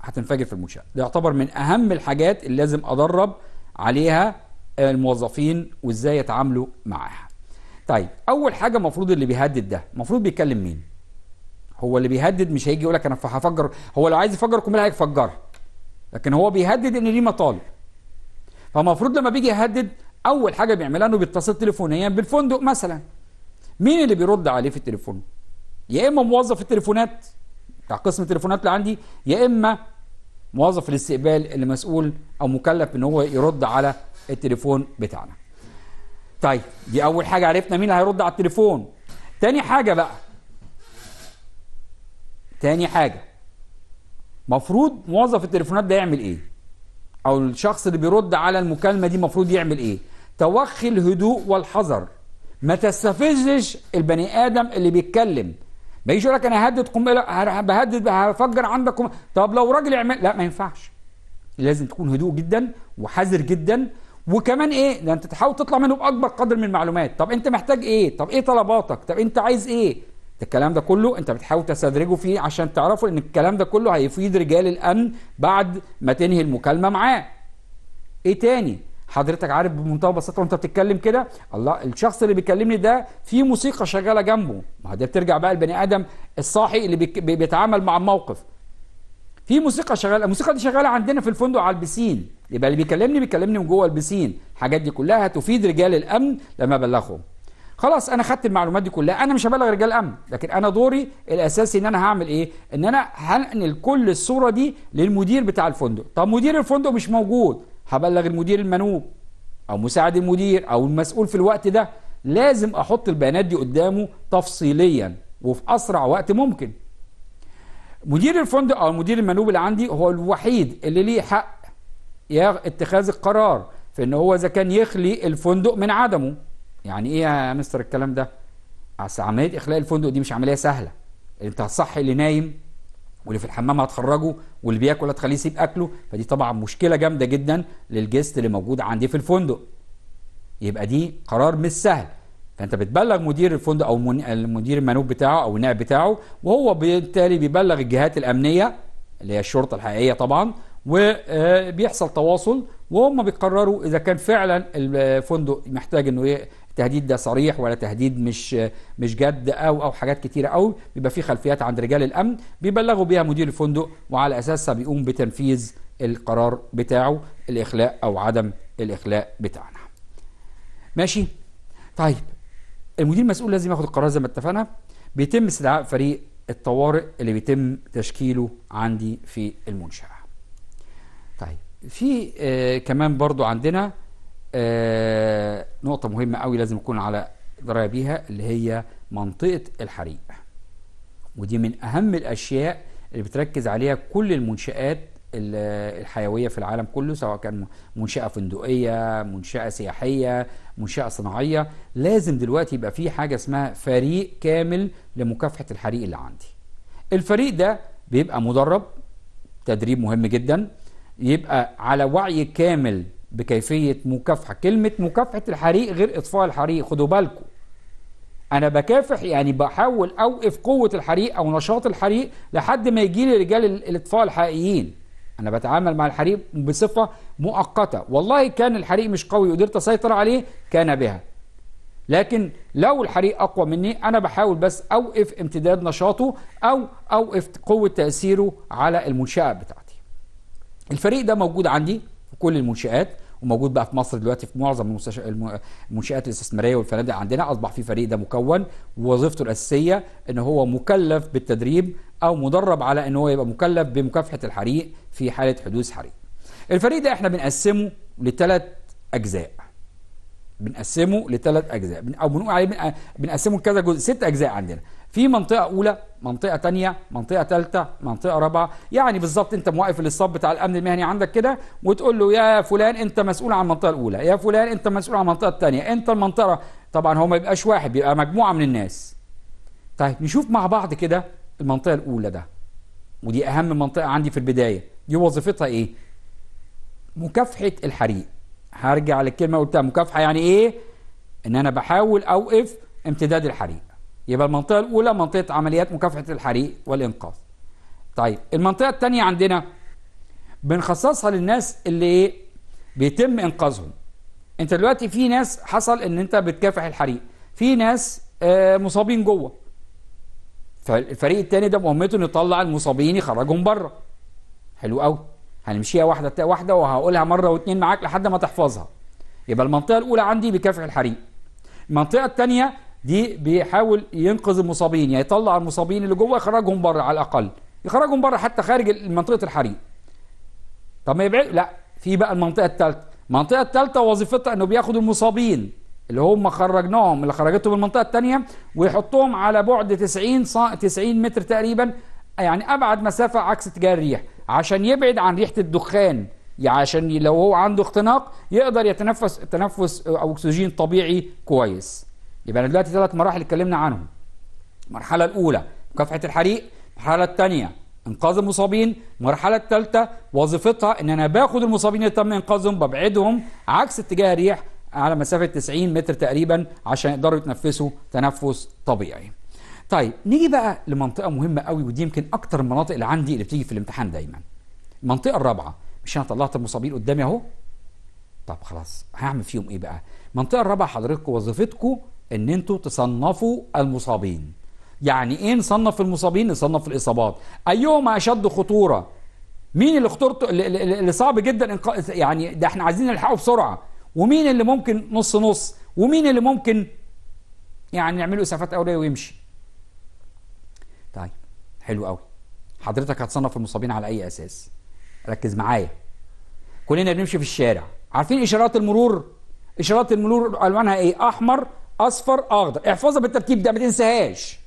هتنفجر في المنشاه، ده يعتبر من اهم الحاجات اللي لازم ادرب عليها الموظفين وازاي يتعاملوا معاها طيب اول حاجه المفروض اللي بيهدد ده المفروض بيكلم مين هو اللي بيهدد مش هيجي يقول لك انا هفجر هو لو عايز يفجر قنبله هيفجرها لكن هو بيهدد ان ليه مطالب فالمفروض لما بيجي يهدد اول حاجه بيعملها انه بيتصل تليفونيا بالفندق مثلا مين اللي بيرد عليه في التليفون يا اما موظف التليفونات بتاع قسم التليفونات اللي عندي يا اما موظف الاستقبال اللي مسؤول او مكلف ان هو يرد على التليفون بتاعنا طيب دي اول حاجه عرفنا مين اللي هيرد على التليفون تاني حاجه بقى تاني حاجه مفروض موظف التليفونات ده يعمل ايه او الشخص اللي بيرد على المكالمه دي مفروض يعمل ايه توخي الهدوء والحذر ما تستفزش البني ادم اللي بيتكلم ما يجيش يقول لك انا ههدد قنبله بهدد هفجر عندك طب لو راجل اعمال لا ما ينفعش لازم تكون هدوء جدا وحذر جدا وكمان ايه ده انت تحاول تطلع منه باكبر قدر من المعلومات طب انت محتاج ايه طب ايه طلباتك طب انت عايز ايه الكلام ده كله انت بتحاول تستدرجه فيه عشان تعرفوا ان الكلام ده كله هيفيد رجال الامن بعد ما تنهي المكالمه معاه ايه تاني حضرتك عارف بمنتهى البساطه وانت بتتكلم كده الله الشخص اللي بيكلمني ده في موسيقى شغاله جنبه ما ده بترجع بقى البني ادم الصاحي اللي بيتعامل مع الموقف في موسيقى شغاله الموسيقى دي شغاله عندنا في الفندق على البسين يبقى اللي بيكلمني بيكلمني من جوه البسين الحاجات دي كلها تفيد رجال الامن لما بلغهم خلاص انا خدت المعلومات دي كلها انا مش هبلغ رجال امن لكن انا دوري الاساسي ان انا هعمل ايه ان انا هنقل كل الصوره دي للمدير بتاع الفندق طب مدير الفندق مش موجود هبلغ المدير المنوب او مساعد المدير او المسؤول في الوقت ده لازم احط البيانات دي قدامه تفصيليا وفي اسرع وقت ممكن مدير الفندق او المدير المنوب اللي عندي هو الوحيد اللي ليه حق اتخاذ القرار في ان هو اذا كان يخلي الفندق من عدمه يعني ايه يا مستر الكلام ده اصل عمليه اخلاء الفندق دي مش عمليه سهله انت هتصحي اللي نايم واللي في الحمام هتخرجه واللي بياكل هتخليه يسيب اكله فدي طبعا مشكله جامده جدا للجست اللي موجود عندي في الفندق يبقى دي قرار مش سهل فانت بتبلغ مدير الفندق او مدير المنوب بتاعه او النائب بتاعه وهو بالتالي بيبلغ الجهات الامنيه اللي هي الشرطه الحقيقيه طبعا وبيحصل آه، تواصل وهم بيقرروا اذا كان فعلا الفندق آه، محتاج انه التهديد ده صريح ولا تهديد مش آه، مش جد او او حاجات كتيره قوي بيبقى في خلفيات عند رجال الامن بيبلغوا بيها مدير الفندق وعلى اساسها بيقوم بتنفيذ القرار بتاعه الاخلاء او عدم الاخلاء بتاعنا ماشي طيب المدير المسؤول لازم ياخد القرار زي ما اتفقنا بيتم استدعاء فريق الطوارئ اللي بيتم تشكيله عندي في المنشأة طيب في آه كمان برضو عندنا آه نقطة مهمة قوي لازم نكون على دراية بيها اللي هي منطقة الحريق ودي من أهم الأشياء اللي بتركز عليها كل المنشآت الحيوية في العالم كله سواء كان منشأة فندقية منشأة سياحية منشأة صناعية لازم دلوقتي يبقى في حاجة اسمها فريق كامل لمكافحة الحريق اللي عندي الفريق ده بيبقى مدرب تدريب مهم جدا يبقى على وعي كامل بكيفية مكافحة كلمة مكافحة الحريق غير إطفاء الحريق خدوا بالكم أنا بكافح يعني بحاول أوقف قوة الحريق أو نشاط الحريق لحد ما يجي لي رجال الإطفاء الحقيقيين أنا بتعامل مع الحريق بصفة مؤقتة والله كان الحريق مش قوي وقدرت أسيطر عليه كان بها لكن لو الحريق أقوى مني أنا بحاول بس أوقف امتداد نشاطه أو أوقف قوة تأثيره على المنشاه بتاعتي الفريق ده موجود عندي في كل المنشآت وموجود بقى في مصر دلوقتي في معظم المنشات الاستثماريه والفنادق عندنا اصبح في فريق ده مكون ووظيفته الاساسيه ان هو مكلف بالتدريب او مدرب على ان هو يبقى مكلف بمكافحه الحريق في حاله حدوث حريق. الفريق ده احنا بنقسمه لثلاث اجزاء. بنقسمه لثلاث اجزاء او بنقول عليه بنقسمه لكذا جزء ست اجزاء عندنا في منطقة أولى منطقة تانية منطقة تالتة منطقة رابعة يعني بالظبط أنت موقف الاستاف بتاع الأمن المهني عندك كده وتقول له يا فلان أنت مسؤول عن المنطقة الأولى يا فلان أنت مسؤول عن المنطقة التانية أنت المنطقة طبعا هو ما يبقاش واحد بيبقى مجموعة من الناس طيب نشوف مع بعض كده المنطقة الأولى ده ودي أهم منطقة عندي في البداية دي وظيفتها إيه؟ مكافحة الحريق هرجع للكلمة قلتها مكافحة يعني إيه؟ إن أنا بحاول أوقف امتداد الحريق يبقى المنطقة الأولى منطقة عمليات مكافحة الحريق والإنقاذ طيب المنطقة الثانية عندنا بنخصصها للناس اللي إيه بيتم إنقاذهم أنت دلوقتي في ناس حصل إن أنت بتكافح الحريق في ناس آه مصابين جوه فالفريق الثاني ده مهمته إنه يطلع المصابين يخرجهم بره حلو قوي هنمشيها واحدة واحدة وهقولها مرة واتنين معاك لحد ما تحفظها يبقى المنطقة الأولى عندي بكافح الحريق المنطقة الثانية دي بيحاول ينقذ المصابين يعني يطلع المصابين اللي جوه يخرجهم بره على الاقل يخرجهم بره حتى خارج منطقه الحريق طب ما يبعد لا في بقى المنطقه الثالثه المنطقه الثالثه وظيفتها انه بياخد المصابين اللي هم خرجناهم اللي خرجتهم من المنطقه الثانيه ويحطهم على بعد 90 ص... 90 متر تقريبا يعني ابعد مسافه عكس اتجاه الريح عشان يبعد عن ريحه الدخان يعني عشان لو هو عنده اختناق يقدر يتنفس تنفس اكسجين طبيعي كويس يبقى انا دلوقتي ثلاث مراحل اتكلمنا عنهم المرحله الاولى مكافحه الحريق المرحله الثانيه انقاذ المصابين المرحله الثالثه وظيفتها ان انا باخد المصابين اللي تم انقاذهم ببعدهم عكس اتجاه الريح على مسافه 90 متر تقريبا عشان يقدروا يتنفسوا تنفس طبيعي طيب نيجي بقى لمنطقه مهمه قوي ودي يمكن اكتر المناطق اللي عندي اللي بتيجي في الامتحان دايما المنطقه الرابعه مش انا طلعت المصابين قدامي اهو طب خلاص هعمل فيهم ايه بقى المنطقه الرابعه حضراتكم وظيفتكم ان انتوا تصنفوا المصابين يعني ايه نصنف المصابين نصنف الاصابات ايهما اشد خطوره مين اللي اخترته اللي صعب جدا يعني ده احنا عايزين نلحقه بسرعه ومين اللي ممكن نص نص ومين اللي ممكن يعني نعمله اسعافات اوليه ويمشي طيب حلو قوي حضرتك هتصنف المصابين على اي اساس ركز معايا كلنا بنمشي في الشارع عارفين اشارات المرور اشارات المرور الوانها ايه احمر اصفر اخضر احفظها بالترتيب ده ما تنساهاش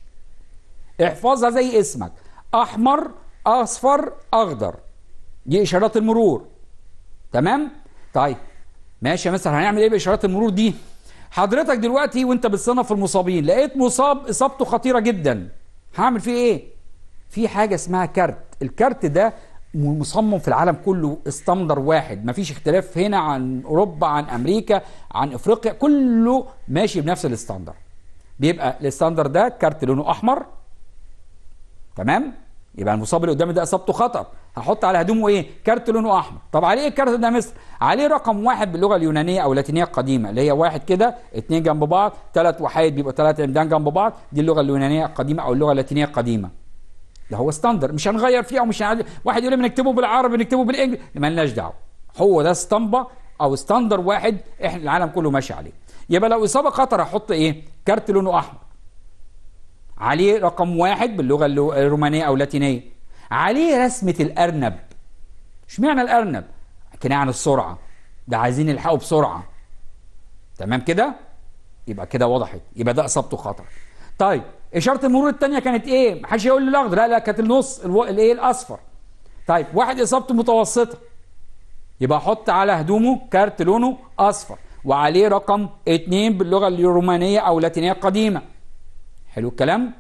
احفظها زي اسمك احمر اصفر اخضر دي اشارات المرور تمام طيب ماشي يا مستر هنعمل ايه باشارات المرور دي حضرتك دلوقتي وانت بتصنف المصابين لقيت مصاب اصابته خطيره جدا هعمل فيه ايه في حاجه اسمها كارت الكارت ده مصمم في العالم كله استاندر واحد مفيش اختلاف هنا عن اوروبا عن امريكا عن افريقيا كله ماشي بنفس الاستاندر بيبقى الاستاندر ده كارت لونه احمر تمام يبقى المصاب اللي قدامي ده اصابته خطر هحط على هدومه ايه كارت لونه احمر طب عليه ايه الكارت ده مصر عليه رقم واحد باللغه اليونانيه او اللاتينيه القديمه اللي هي واحد كده اتنين جنب بعض ثلاث وحيد بيبقوا ثلاث عمدان جنب بعض دي اللغه اليونانيه القديمه او اللغه اللاتينيه القديمه ده هو ستاندر مش هنغير فيه او مش هنعدل واحد يقول لي بنكتبه بالعربي بنكتبه بالانجليزي مالناش دعوه هو ده اسطمبه او ستاندر واحد احنا العالم كله ماشي عليه يبقى لو اصابه خطر احط ايه كارت لونه احمر عليه رقم واحد باللغه الرومانيه او اللاتينيه عليه رسمه الارنب اشمعنى الارنب كنايه عن يعني السرعه ده عايزين يلحقوا بسرعه تمام كده يبقى كده وضحت يبقى ده اصابته خطر طيب اشاره المرور الثانيه كانت ايه محدش يقول لي الاخضر لا لا كانت النص الايه الاصفر طيب واحد اصابته متوسطه يبقى احط على هدومه كارت لونه اصفر وعليه رقم اتنين باللغه الرومانيه او اللاتينيه القديمه حلو الكلام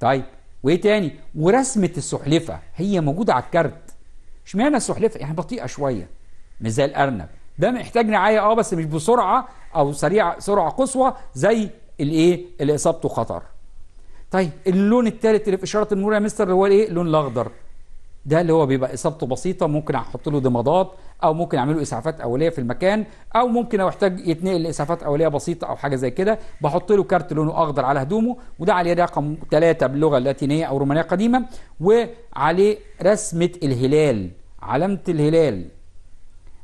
طيب وايه تاني ورسمه السحلفه هي موجوده على الكارت اشمعنى السحلفه يعني بطيئه شويه مش زي الارنب ده محتاج رعايه اه بس مش بسرعه او سريعه سرعه قصوى زي الايه اللي اصابته خطر طيب اللون الثالث اللي في اشاره المرور يا مستر اللي هو الايه اللون الاخضر ده اللي هو بيبقى اصابته بسيطه ممكن احط له ضمادات او ممكن اعمل له اسعافات اوليه في المكان او ممكن لو احتاج يتنقل لاسعافات اوليه بسيطه او حاجه زي كده بحط له كارت لونه اخضر على هدومه وده عليه رقم ثلاثه باللغه اللاتينيه او الرومانيه القديمه وعليه رسمه الهلال علامه الهلال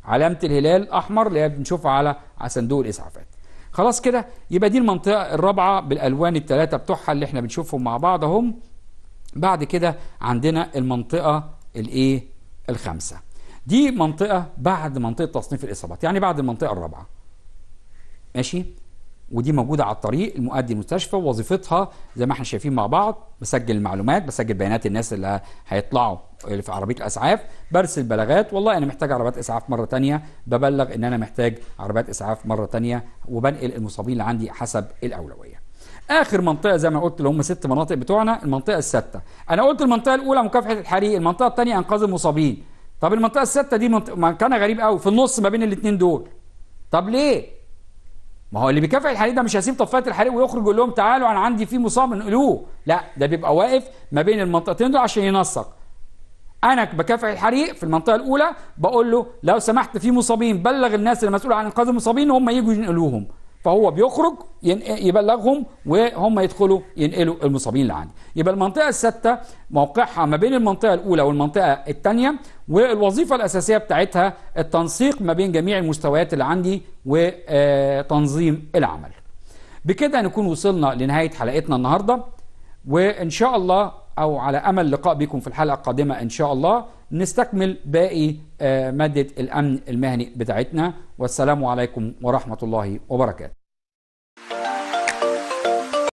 علامه الهلال احمر اللي بنشوفها على صندوق الاسعافات خلاص كده يبقى دي المنطقة الرابعة بالألوان الثلاثة بتوعها اللي احنا بنشوفهم مع بعض اهم بعد كده عندنا المنطقة الايه الخامسة دي منطقة بعد منطقة تصنيف الإصابات يعني بعد المنطقة الرابعة ماشي ودي موجودة على الطريق المؤدي المستشفى وظيفتها زي ما احنا شايفين مع بعض بسجل المعلومات بسجل بيانات الناس اللي هيطلعوا في عربيه الاسعاف برسل بلاغات والله انا محتاج عربات اسعاف مره تانية ببلغ ان انا محتاج عربات اسعاف مره تانية وبنقل المصابين اللي عندي حسب الاولويه اخر منطقه زي ما قلت اللي هم ست مناطق بتوعنا المنطقه السته انا قلت المنطقه الاولى مكافحه الحريق المنطقه الثانيه انقاذ المصابين طب المنطقه السته دي منطقه مكانها غريب قوي في النص ما بين الاثنين دول طب ليه ما هو اللي بيكافح الحريق ده مش هيسيب طفايه الحريق ويخرج يقول لهم تعالوا انا عندي في مصاب انقلوه لا ده بيبقى واقف ما بين المنطقتين دول عشان ينسق انا بكافح الحريق في المنطقه الاولى بقول له لو سمحت في مصابين بلغ الناس المسؤوله عن انقاذ المصابين وهم يجوا ينقلوهم فهو بيخرج يبلغهم وهم يدخلوا ينقلوا المصابين اللي عندي يبقى المنطقه السادسه موقعها ما بين المنطقه الاولى والمنطقه الثانيه والوظيفه الاساسيه بتاعتها التنسيق ما بين جميع المستويات اللي عندي وتنظيم آه، العمل بكده نكون وصلنا لنهايه حلقتنا النهارده وان شاء الله أو على أمل لقاء بكم في الحلقة القادمة إن شاء الله نستكمل باقي آه، مادة الأمن المهني بتاعتنا والسلام عليكم ورحمة الله وبركاته